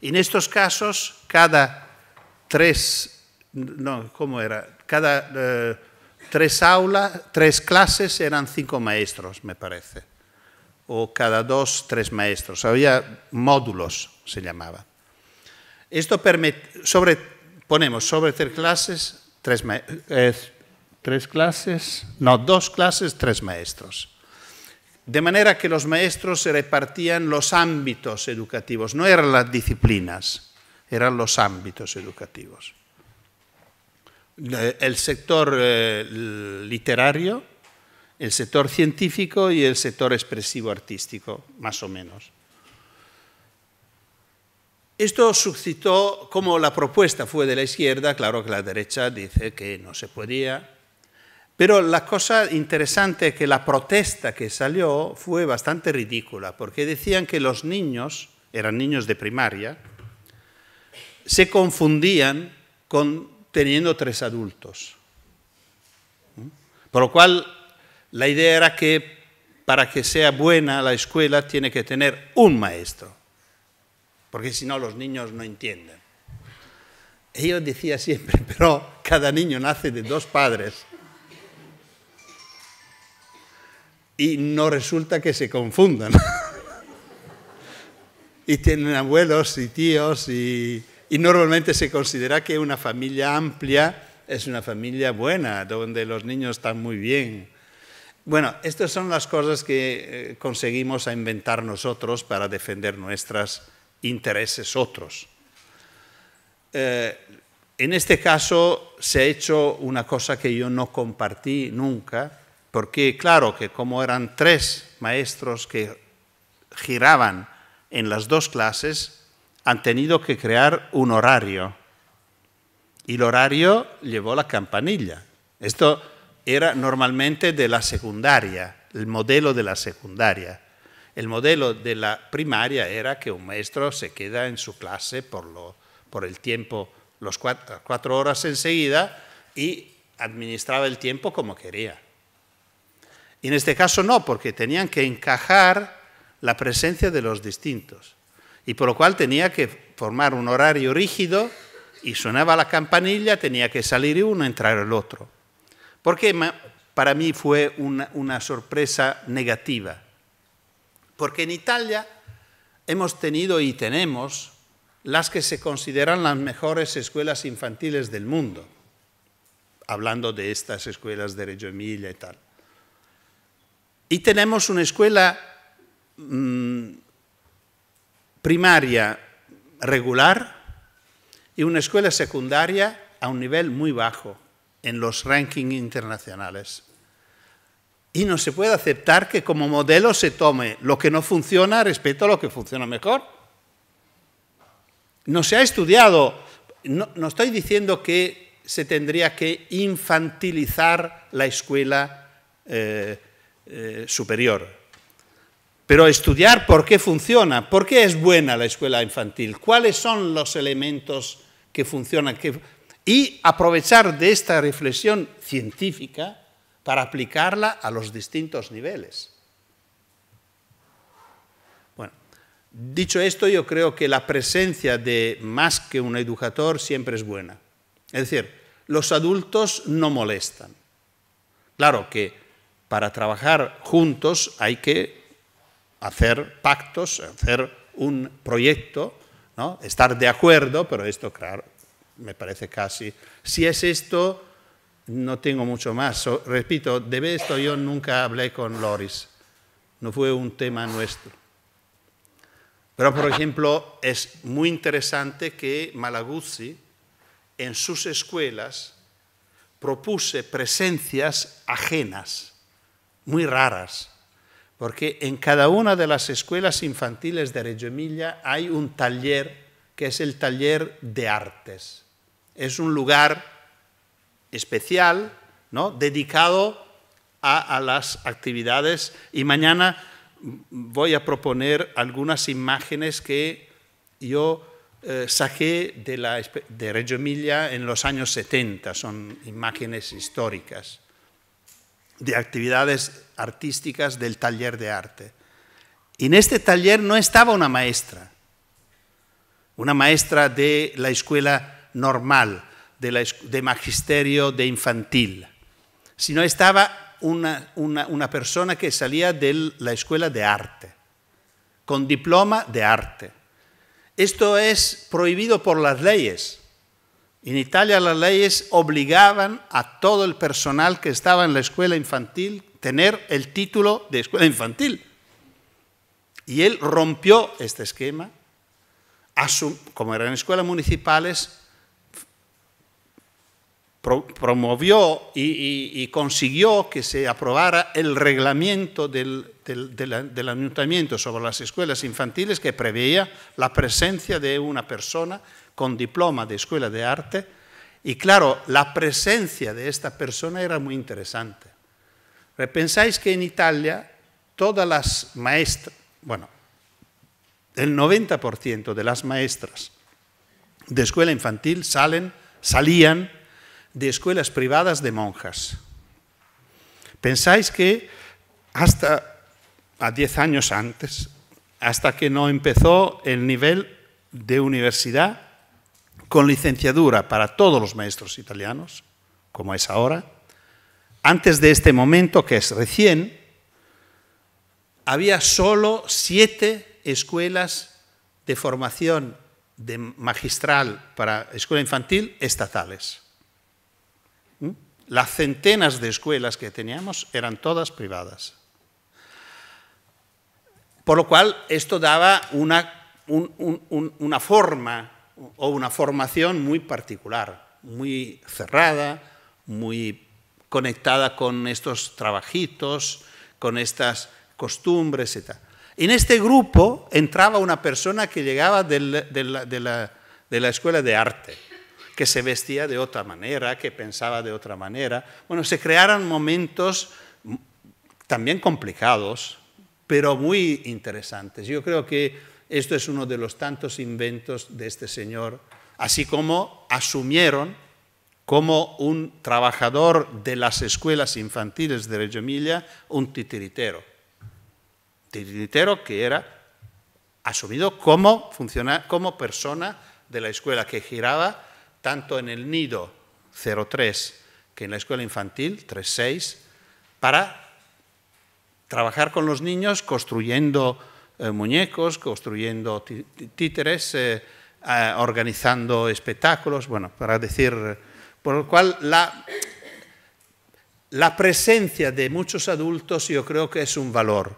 En estos casos, cada tres, no, ¿cómo era? Cada eh, tres aulas, tres clases eran cinco maestros, me parece. O cada dos, tres maestros. Había módulos, se llamaba. Esto permite, sobre, ponemos sobre tres clases, tres maestros. Eh, tres clases, no, dos clases, tres maestros. De manera que los maestros se repartían los ámbitos educativos, no eran las disciplinas, eran los ámbitos educativos. Eh, el sector eh, literario, el sector científico y el sector expresivo artístico, más o menos. Esto suscitó, como la propuesta fue de la izquierda, claro que la derecha dice que no se podía, pero la cosa interesante es que la protesta que salió fue bastante ridícula, porque decían que los niños, eran niños de primaria, se confundían con teniendo tres adultos. Por lo cual, la idea era que para que sea buena la escuela tiene que tener un maestro, porque si no los niños no entienden. Ellos yo decía siempre, pero cada niño nace de dos padres y no resulta que se confundan. y tienen abuelos y tíos y, normalmente se considera que una familia amplia es una familia buena, donde los niños están muy bien. Bueno, estas son las cosas que eh, conseguimos a inventar nosotros para defender nuestros intereses otros. Eh, en este caso se ha hecho una cosa que yo no compartí nunca, porque claro que como eran tres maestros que giraban en las dos clases, han tenido que crear un horario. Y el horario llevó la campanilla. Esto era normalmente de la secundaria, el modelo de la secundaria. El modelo de la primaria era que un maestro se queda en su clase por, el tiempo, las cuatro horas enseguida, y administraba el tiempo como quería. Y en este caso no, porque tenían que encajar la presencia de los distintos. Y por lo cual tenía que formar un horario rígido y sonaba la campanilla, tenía que salir uno, entrar el otro. Porque para mí fue una, una sorpresa negativa. Porque en Italia hemos tenido y tenemos las que se consideran las mejores escuelas infantiles del mundo, hablando de estas escuelas de Reggio Emilia y tal. Y tenemos una escuela mm, primaria regular y una escuela secundaria a un nivel muy bajo en los rankings internacionales. Y no se puede aceptar que como modelo se tome lo que no funciona respecto a lo que funciona mejor. No se ha estudiado, no, estoy diciendo que se tendría que infantilizar la escuela eh, eh, superior. Pero estudiar por qué funciona, por qué es buena la escuela infantil, cuáles son los elementos que funcionan, y aprovechar de esta reflexión científica para aplicarla a los distintos niveles. Bueno, dicho esto, yo creo que la presencia de más que un educador siempre es buena. Es decir, los adultos no molestan. Claro que para trabajar juntos hay que hacer pactos, hacer un proyecto, ¿no? estar de acuerdo, pero esto, claro, me parece casi, si es esto, no tengo mucho más. repito, de esto yo nunca hablé con Loris, no fue un tema nuestro. Pero, por ejemplo, es muy interesante que Malaguzzi en sus escuelas propuse presencias ajenas muy raras, porque en cada una de las escuelas infantiles de Reggio Emilia hay un taller que es el taller de artes. Es un lugar especial, ¿no? Dedicado a, las actividades y mañana voy a proponer algunas imágenes que yo eh, saqué de, de Reggio Emilia en los años 70, son imágenes históricas de actividades artísticas del taller de arte. Y en este taller no estaba una maestra, una maestra de la escuela normal, de, magisterio, de infantil, sino estaba una persona que salía de la escuela de arte, con diploma de arte. Esto es prohibido por las leyes en Italia las leyes obligaban a todo el personal que estaba en la escuela infantil tener el título de escuela infantil. Y él rompió este esquema, como eran escuelas municipales, promovió y, consiguió que se aprobara el reglamento del ayuntamiento sobre las escuelas infantiles que preveía la presencia de una persona con diploma de escuela de arte, y claro, la presencia de esta persona era muy interesante. Repensáis que en Italia todas las maestras, bueno, el 90% de las maestras de escuela infantil salen, salían de escuelas privadas de monjas. Pensáis que hasta a 10 años antes, hasta que no empezó el nivel de universidad, con licenciatura para todos los maestros italianos, como es ahora, antes de este momento, que es recién, había solo siete escuelas de formación de magistral para escuela infantil estatales. ¿Mm? Las centenas de escuelas que teníamos eran todas privadas. Por lo cual, esto daba una, una forma o una formación muy particular, muy cerrada, muy conectada con estos trabajitos, con estas costumbres y En este grupo entraba una persona que llegaba de, la, de la escuela de arte, que se vestía de otra manera, que pensaba de otra manera. Bueno, se crearon momentos también complicados, pero muy interesantes. Yo creo que esto es uno de los tantos inventos de este señor, así como asumieron como un trabajador de las escuelas infantiles de Reggio Emilia un titiritero. Titiritero que era asumido como, como persona de la escuela, que giraba tanto en el nido 03 que en la escuela infantil 36 para trabajar con los niños construyendo eh, muñecos, construyendo títeres, eh, organizando espectáculos, bueno, para decir, por lo cual la, la presencia de muchos adultos yo creo que es un valor.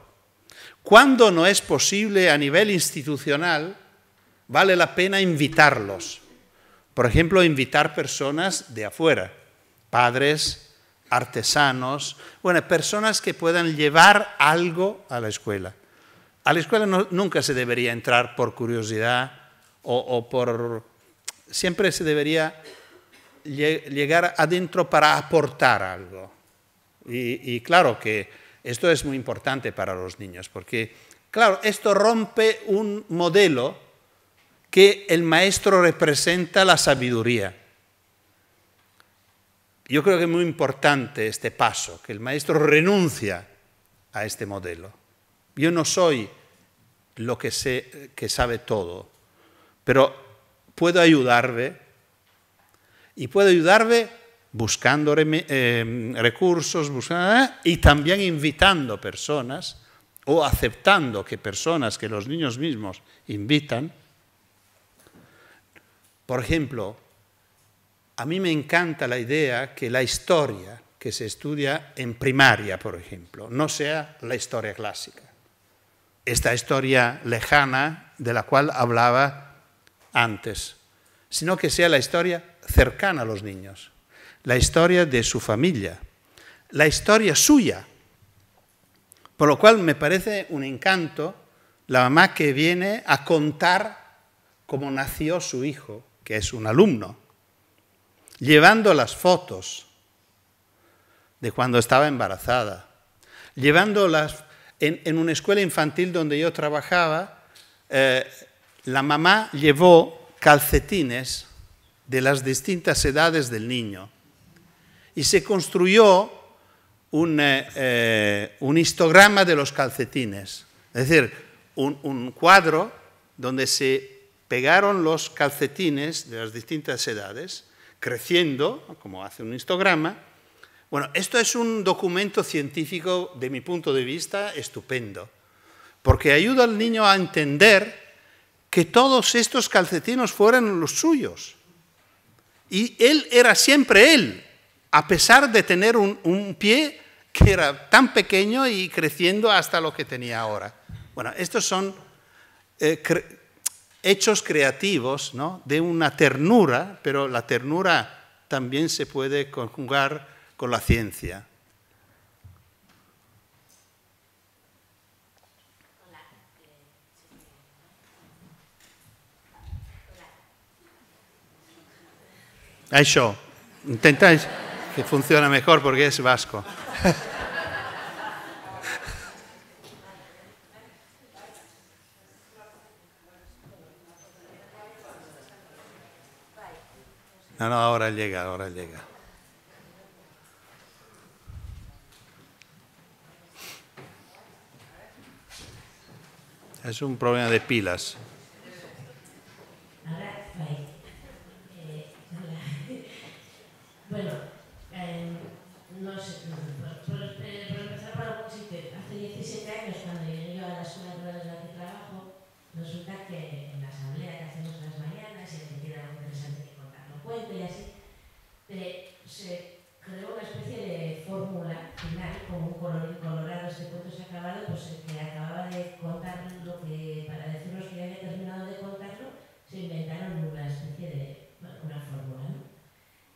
Cuando no es posible a nivel institucional, vale la pena invitarlos. Por ejemplo, invitar personas de afuera, padres, artesanos, bueno, personas que puedan llevar algo a la escuela. A la escuela nunca se debería entrar por curiosidad o, por... Siempre se debería llegar adentro para aportar algo. Y, y, claro que esto es muy importante para los niños, porque claro, esto rompe un modelo que el maestro representa la sabiduría. Yo creo que es muy importante este paso, que el maestro renuncia a este modelo yo no soy lo que sé, que sabe todo, pero puedo ayudarme y puedo ayudarme buscando eh, recursos ¿eh? y también invitando personas o aceptando que personas que los niños mismos invitan. Por ejemplo, a mí me encanta la idea que la historia que se estudia en primaria, por ejemplo, no sea la historia clásica esta historia lejana de la cual hablaba antes, sino que sea la historia cercana a los niños, la historia de su familia, la historia suya. Por lo cual me parece un encanto la mamá que viene a contar cómo nació su hijo, que es un alumno, llevando las fotos de cuando estaba embarazada, llevando las, en, una escuela infantil donde yo trabajaba, eh, la mamá llevó calcetines de las distintas edades del niño y se construyó un, eh, eh, histograma de los calcetines, es decir, un cuadro donde se pegaron los calcetines de las distintas edades, creciendo, como hace un histograma, bueno, esto es un documento científico, de mi punto de vista, estupendo, porque ayuda al niño a entender que todos estos calcetinos fueran los suyos. Y él era siempre él, a pesar de tener un, pie que era tan pequeño y creciendo hasta lo que tenía ahora. Bueno, estos son eh, hechos creativos ¿no? de una ternura, pero la ternura también se puede conjugar con la ciencia. Eso, intentáis que funciona mejor porque es vasco. No, no, ahora llega, ahora llega. es un problema de pilas. Ahora, eh, Bueno, em, no sé, por, eh, por, empezar por algún sitio, hace 17 años cuando llegué yo a la escuela de la trabajo, resulta que en la asamblea que hacemos las mañanas, y el que queda interesante que contar cuenta y así, eh, se creó una especie de fórmula como Colorado ese cuento se ha acabado, pues el que acababa de contar lo que, para decirnos que ya había terminado de contarlo, se inventaron una especie de, una fórmula,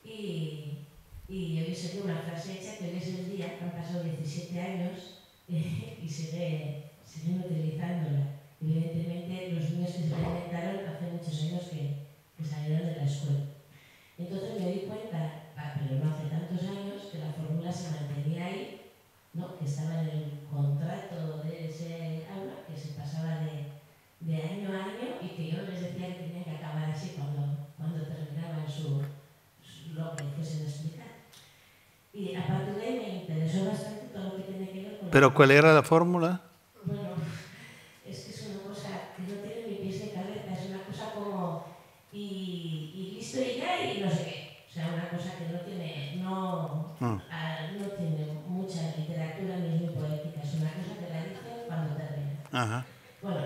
Y, y hoy se una frase hecha que hoy es el día, han pasado 17 años y sigue, siguen utilizándola. Evidentemente los niños que se la inventaron hace muchos años que, que salieron de la escuela. Entonces me di cuenta, ah, pero no hace tantos años, que la fórmula se mantenía ahí ¿no? que estaba en el contrato de ese aula, que se pasaba de, de año a año y que yo les decía que tenía que acabar así cuando, cuando terminaban su, lo que fuesen a explicar. Y aparte de ahí me interesó bastante todo lo que tiene que ver con... ¿Pero cuál era la fórmula? Bueno, es que es una cosa que no tiene ni pies ni cabeza, es una cosa como y, y listo y ya y no sé qué. O sea, una cosa que no tiene... no... Ah. Bueno,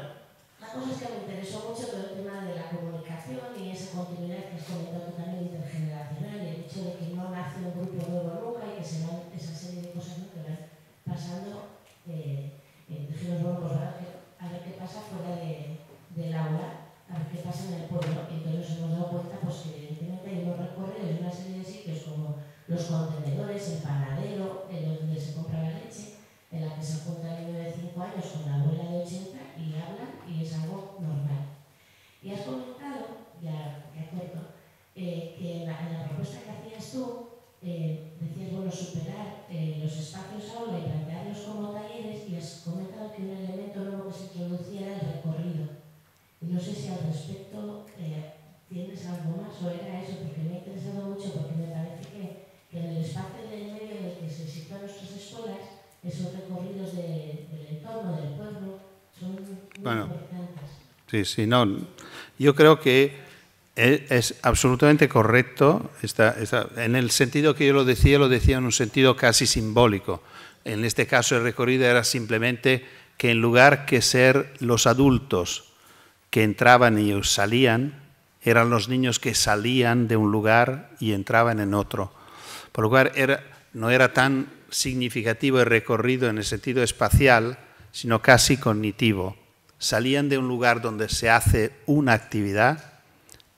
la cosa es que me interesó mucho todo el tema de la comunicación y esa continuidad que has comentado también intergeneracional, el hecho de que no nace un grupo nuevo nunca y que se van esa serie de cosas que van pasando eh, en tejidos grupos, a ver qué pasa fuera de, del aula, a ver qué pasa en el pueblo. Y Entonces nos hemos dado cuenta pues, que evidentemente unos recorrido una serie de sitios como los contenedores, el panadero, Eh, que en la, propuesta que hacías tú eh, decías, bueno, superar eh, los espacios aula y plantearlos como talleres y has comentado que un elemento nuevo que se introducía era el recorrido. Y no sé si al respecto tienes algo más o era eso, porque me ha interesado mucho, porque me parece que, en el espacio del medio en el que se sitúan nuestras escuelas, esos recorridos del entorno, del pueblo, son muy bueno, importantes. Sí, sí, no. Yo creo que es, absolutamente correcto en el sentido que yo lo decía, lo decía en un sentido casi simbólico. En este caso el recorrido era simplemente que en lugar que ser los adultos que entraban y salían, eran los niños que salían de un lugar y entraban en otro. Por lo cual no era tan significativo el recorrido en el sentido espacial, sino casi cognitivo. Salían de un lugar donde se hace una actividad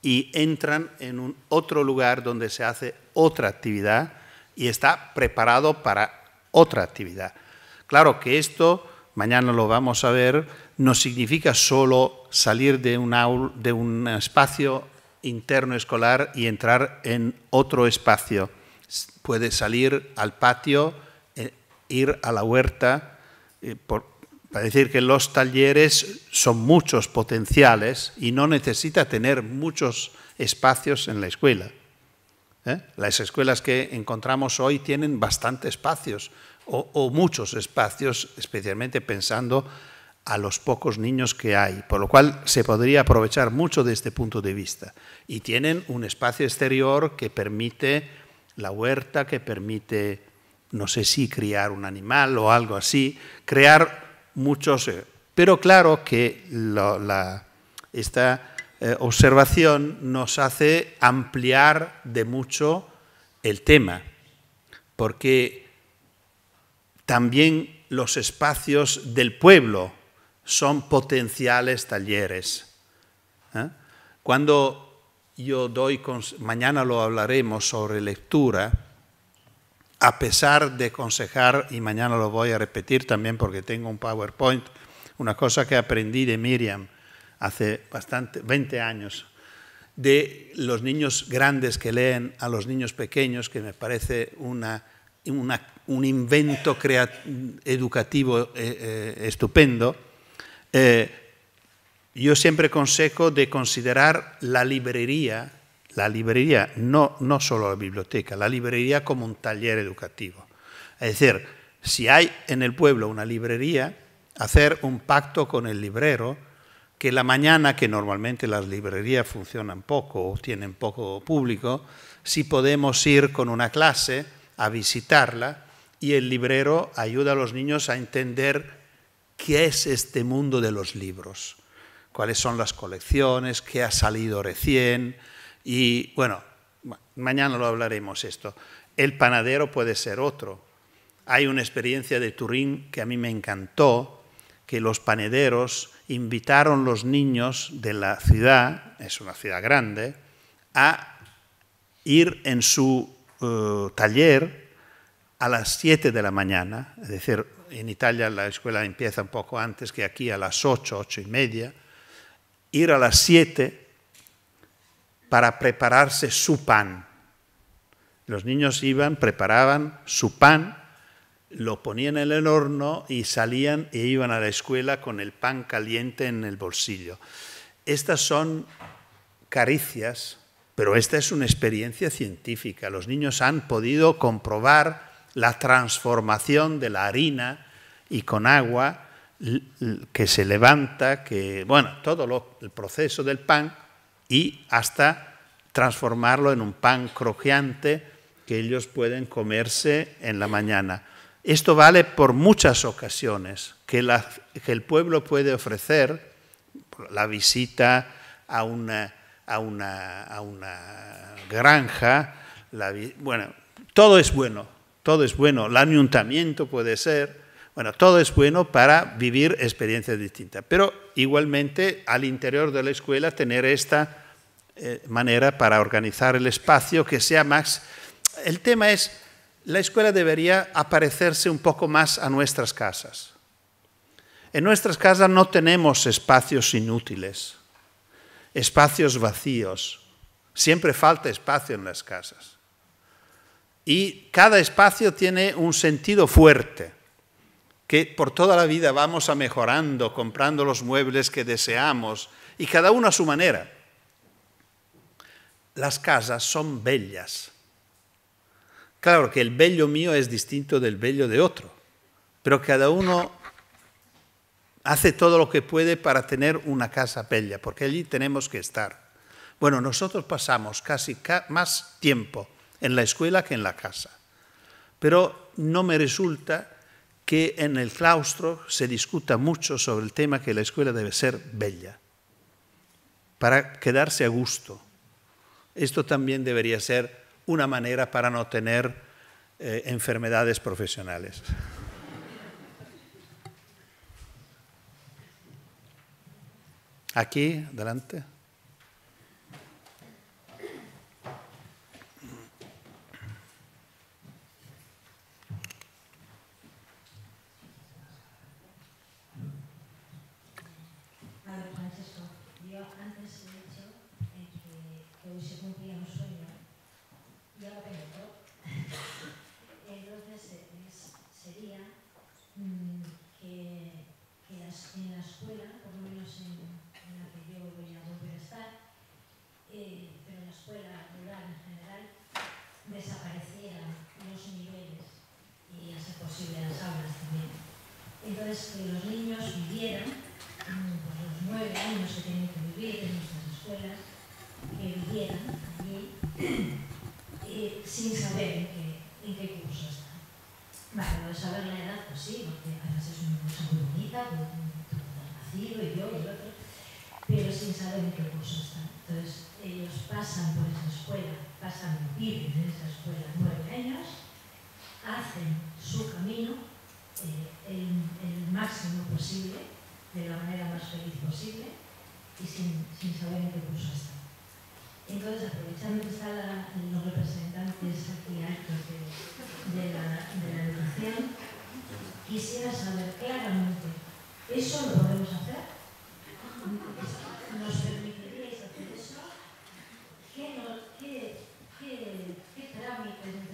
y entran en un otro lugar donde se hace otra actividad y está preparado para otra actividad. Claro que esto, mañana lo vamos a ver, no significa solo salir de un, aula de un espacio interno escolar y entrar en otro espacio. Puede salir al patio, eh, ir a la huerta, eh, para decir que los talleres son muchos potenciales y no necesita tener muchos espacios en la escuela. ¿eh? Las escuelas que encontramos hoy tienen bastantes espacios o, o, muchos espacios, especialmente pensando a los pocos niños que hay, por lo cual se podría aprovechar mucho de este punto de vista. Y tienen un espacio exterior que permite la huerta, que permite, no sé si criar un animal o algo así, crear muchos... Pero claro que esta eh, observación nos hace ampliar de mucho el tema, porque también los espacios del pueblo son potenciales talleres. ¿eh? Cuando yo doy, mañana lo hablaremos sobre lectura, a pesar de aconsejar, y mañana lo voy a repetir también porque tengo un PowerPoint, una cosa que aprendí de Miriam hace bastante, 20 años, de los niños grandes que leen a los niños pequeños, que me parece un invento educativo eh, eh, estupendo. Eh, yo siempre consejo de considerar la librería la librería, no, no solo la biblioteca, la librería como un taller educativo. Es decir, si hay en el pueblo una librería, hacer un pacto con el librero, que la mañana, que normalmente las librerías funcionan poco o tienen poco público, si podemos ir con una clase a visitarla y el librero ayuda a los niños a entender qué es este mundo de los libros, cuáles son las colecciones, qué ha salido recién, y bueno, mañana lo hablaremos esto. El panadero puede ser otro. Hay una experiencia de Turín que a mí me encantó, que los panaderos invitaron los niños de la ciudad, es una ciudad grande, a ir en su eh, taller a las 7 de la mañana, es decir, en Italia la escuela empieza un poco antes que aquí, a las 8, 8 y media, ir a las 7 para prepararse su pan. Los niños iban, preparaban su pan, lo ponían en el horno y salían e iban a la escuela con el pan caliente en el bolsillo. Estas son caricias, pero esta es una experiencia científica. Los niños han podido comprobar la transformación de la harina y con agua que se levanta, que, bueno, todo el proceso del pan y hasta transformarlo en un pan crujiente que ellos pueden comerse en la mañana. Esto vale por muchas ocasiones que, el pueblo puede ofrecer, la visita a una, a a una granja, bueno, todo es bueno, todo es bueno, el ayuntamiento puede ser, bueno, todo es bueno para vivir experiencias distintas, pero igualmente al interior de la escuela tener esta eh, manera para organizar el espacio que sea más... El tema es, la escuela debería aparecerse un poco más a nuestras casas. En nuestras casas no tenemos espacios inútiles, espacios vacíos. Siempre falta espacio en las casas. Y cada espacio tiene un sentido fuerte, que por toda la vida vamos a mejorando, comprando los muebles que deseamos, y cada uno a su manera las casas son bellas. Claro que el bello mío es distinto del bello de otro, pero cada uno hace todo lo que puede para tener una casa bella, porque allí tenemos que estar. Bueno, nosotros pasamos casi más tiempo en la escuela que en la casa, pero no me resulta que en el claustro se discuta mucho sobre el tema que la escuela debe ser bella, para quedarse a gusto esto también debería ser una manera para no tener eh, enfermedades profesionales. Aquí, adelante. que los niños vivieran, por mm, los nueve años que tienen que vivir en nuestras escuelas, que vivieran allí eh, sin saber en qué, curso están. Vale, de saber la edad, pues sí, porque además es una cosa muy bonita, tú has nacido y yo y el otro, pero sin saber en qué curso están. Entonces, ellos pasan por esa escuela, pasan, viven en esa escuela nueve años, hacen su camino eh, el, máximo posible, de la manera más feliz posible y sin, sin saber en qué curso está. Entonces, aprovechando que están los representantes aquí altos de, de, la, educación, quisiera saber claramente, ¿eso lo podemos hacer? ¿Nos permitiríais hacer eso? ¿Qué, qué trámites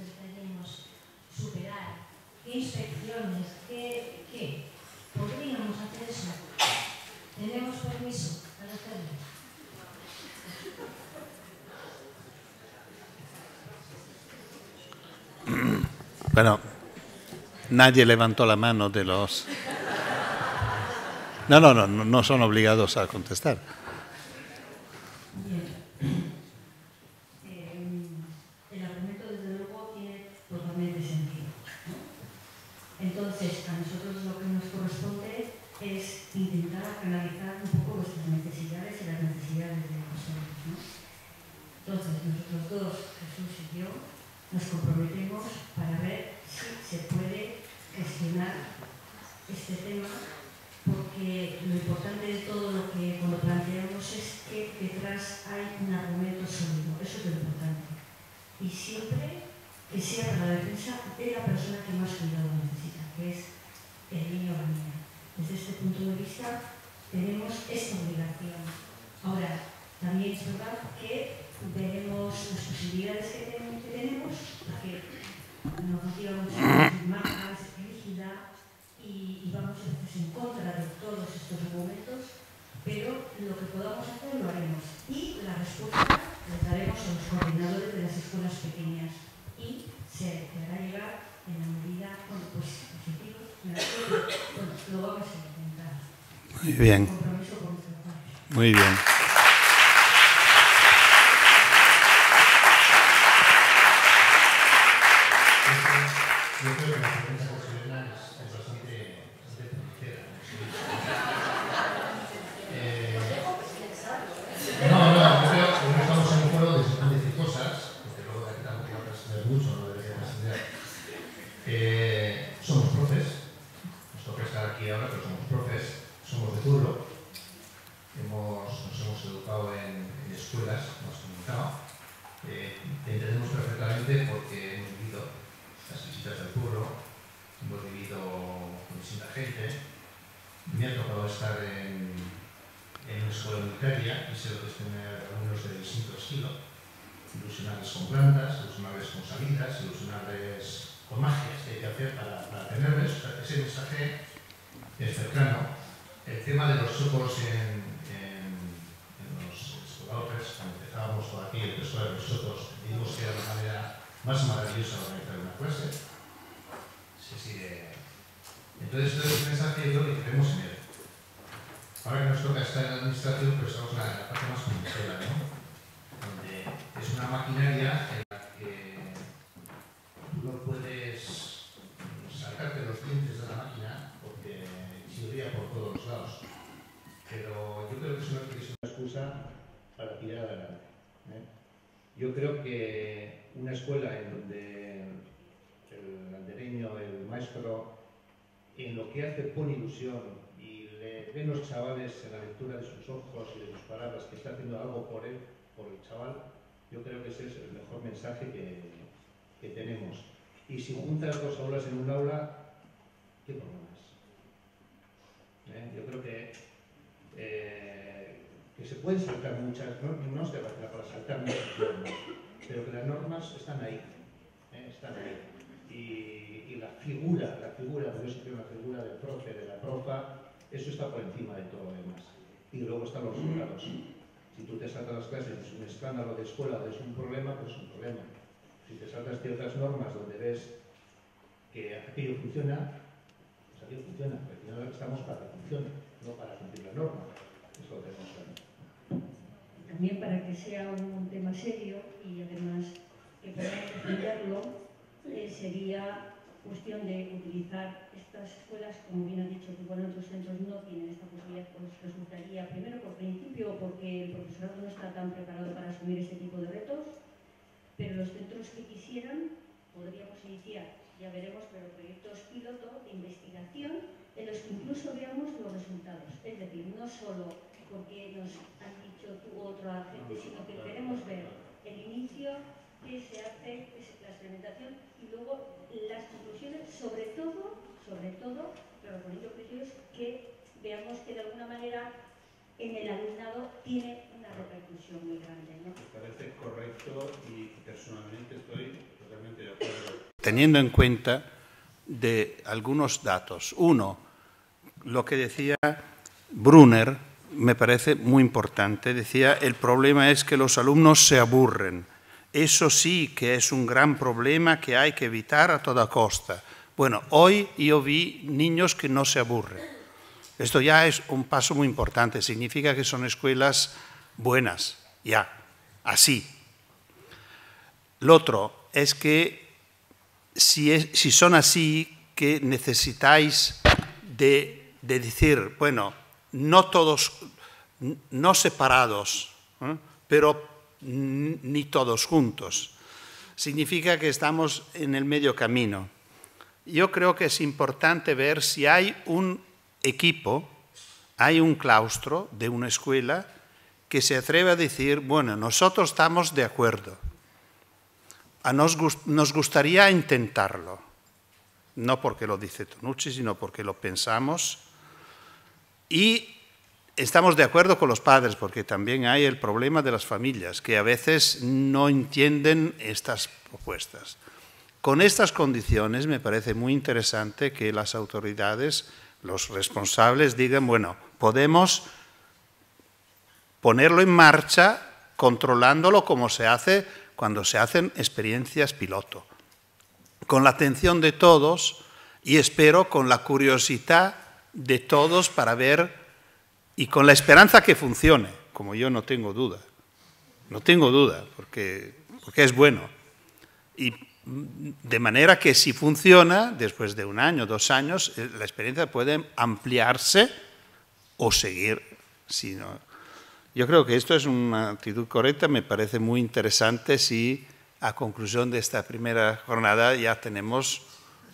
qué inspecciones, qué, qué. ¿Podríamos hacer eso? ¿Tenemos permiso para hacerlo? Bueno, nadie levantó la mano de los... No, no, no, no son obligados a contestar. pueden saltar muchas normas, no se va a para saltar muchas normas, pero que las normas están ahí, ¿eh? están ahí. Y, la figura, la figura, yo una figura del profe, de la profa, eso está por encima de todo lo demás. Y luego están los resultados. Si tú te saltas las clases, es un escándalo de escuela, es un problema, pues es un problema. Si te saltas ciertas normas donde ves que aquello funciona, pues aquello funciona. Al final estamos para que funcione, no para cumplir la norma. Eso lo tenemos que también para que sea un tema serio y además que podamos estudiarlo, eh, sería cuestión de utilizar estas escuelas, como bien ha dicho, que bueno, otros centros no tienen esta posibilidad, pues resultaría primero por principio porque el profesorado no está tan preparado para asumir este tipo de retos, pero los centros que quisieran podríamos iniciar, ya veremos, pero proyectos piloto de investigación en los que incluso veamos los resultados, es decir, no solo porque nos han Tuvo u otro agente, sino que queremos ver el inicio, que se hace, la experimentación y luego las conclusiones, sobre todo, sobre todo, pero bonito que yo es que veamos que de alguna manera en el alumnado tiene una repercusión muy grande. ¿no? Me parece correcto y personalmente estoy totalmente de acuerdo. Teniendo en cuenta de algunos datos. Uno, lo que decía Brunner, me parece muy importante. Decía, el problema es que los alumnos se aburren. Eso sí que es un gran problema que hay que evitar a toda costa. Bueno, hoy yo vi niños que no se aburren. Esto ya es un paso muy importante, significa que son escuelas buenas, ya, así. Lo otro es que si, son así, que necesitáis de decir, bueno, no todos, no separados, ¿eh? pero ni todos juntos. Significa que estamos en el medio camino. Yo creo que es importante ver si hay un equipo, hay un claustro de una escuela que se atreve a decir, bueno, nosotros estamos de acuerdo, nos, nos gustaría intentarlo, no porque lo dice Tonucci, sino porque lo pensamos y estamos de acuerdo con los padres, porque también hay el problema de las familias, que a veces no entienden estas propuestas. Con estas condiciones me parece muy interesante que las autoridades, los responsables, digan, bueno, podemos ponerlo en marcha controlándolo como se hace cuando se hacen experiencias piloto. Con la atención de todos y espero con la curiosidad de todos para ver y con la esperanza que funcione, como yo no tengo duda. No tengo duda, porque, es bueno. Y de manera que si funciona, después de un año, dos años, eh, la experiencia puede ampliarse o seguir. Si Yo creo que esto es una actitud correcta, me parece muy interesante si a conclusión de esta primera jornada ya tenemos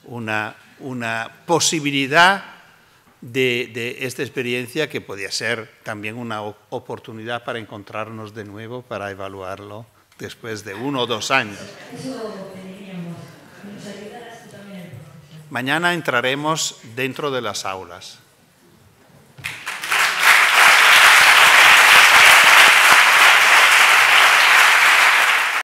una, una posibilidad de, esta experiencia que podía ser también una oportunidad para encontrarnos de nuevo, para evaluarlo después de uno o dos años. Mañana entraremos dentro de las aulas.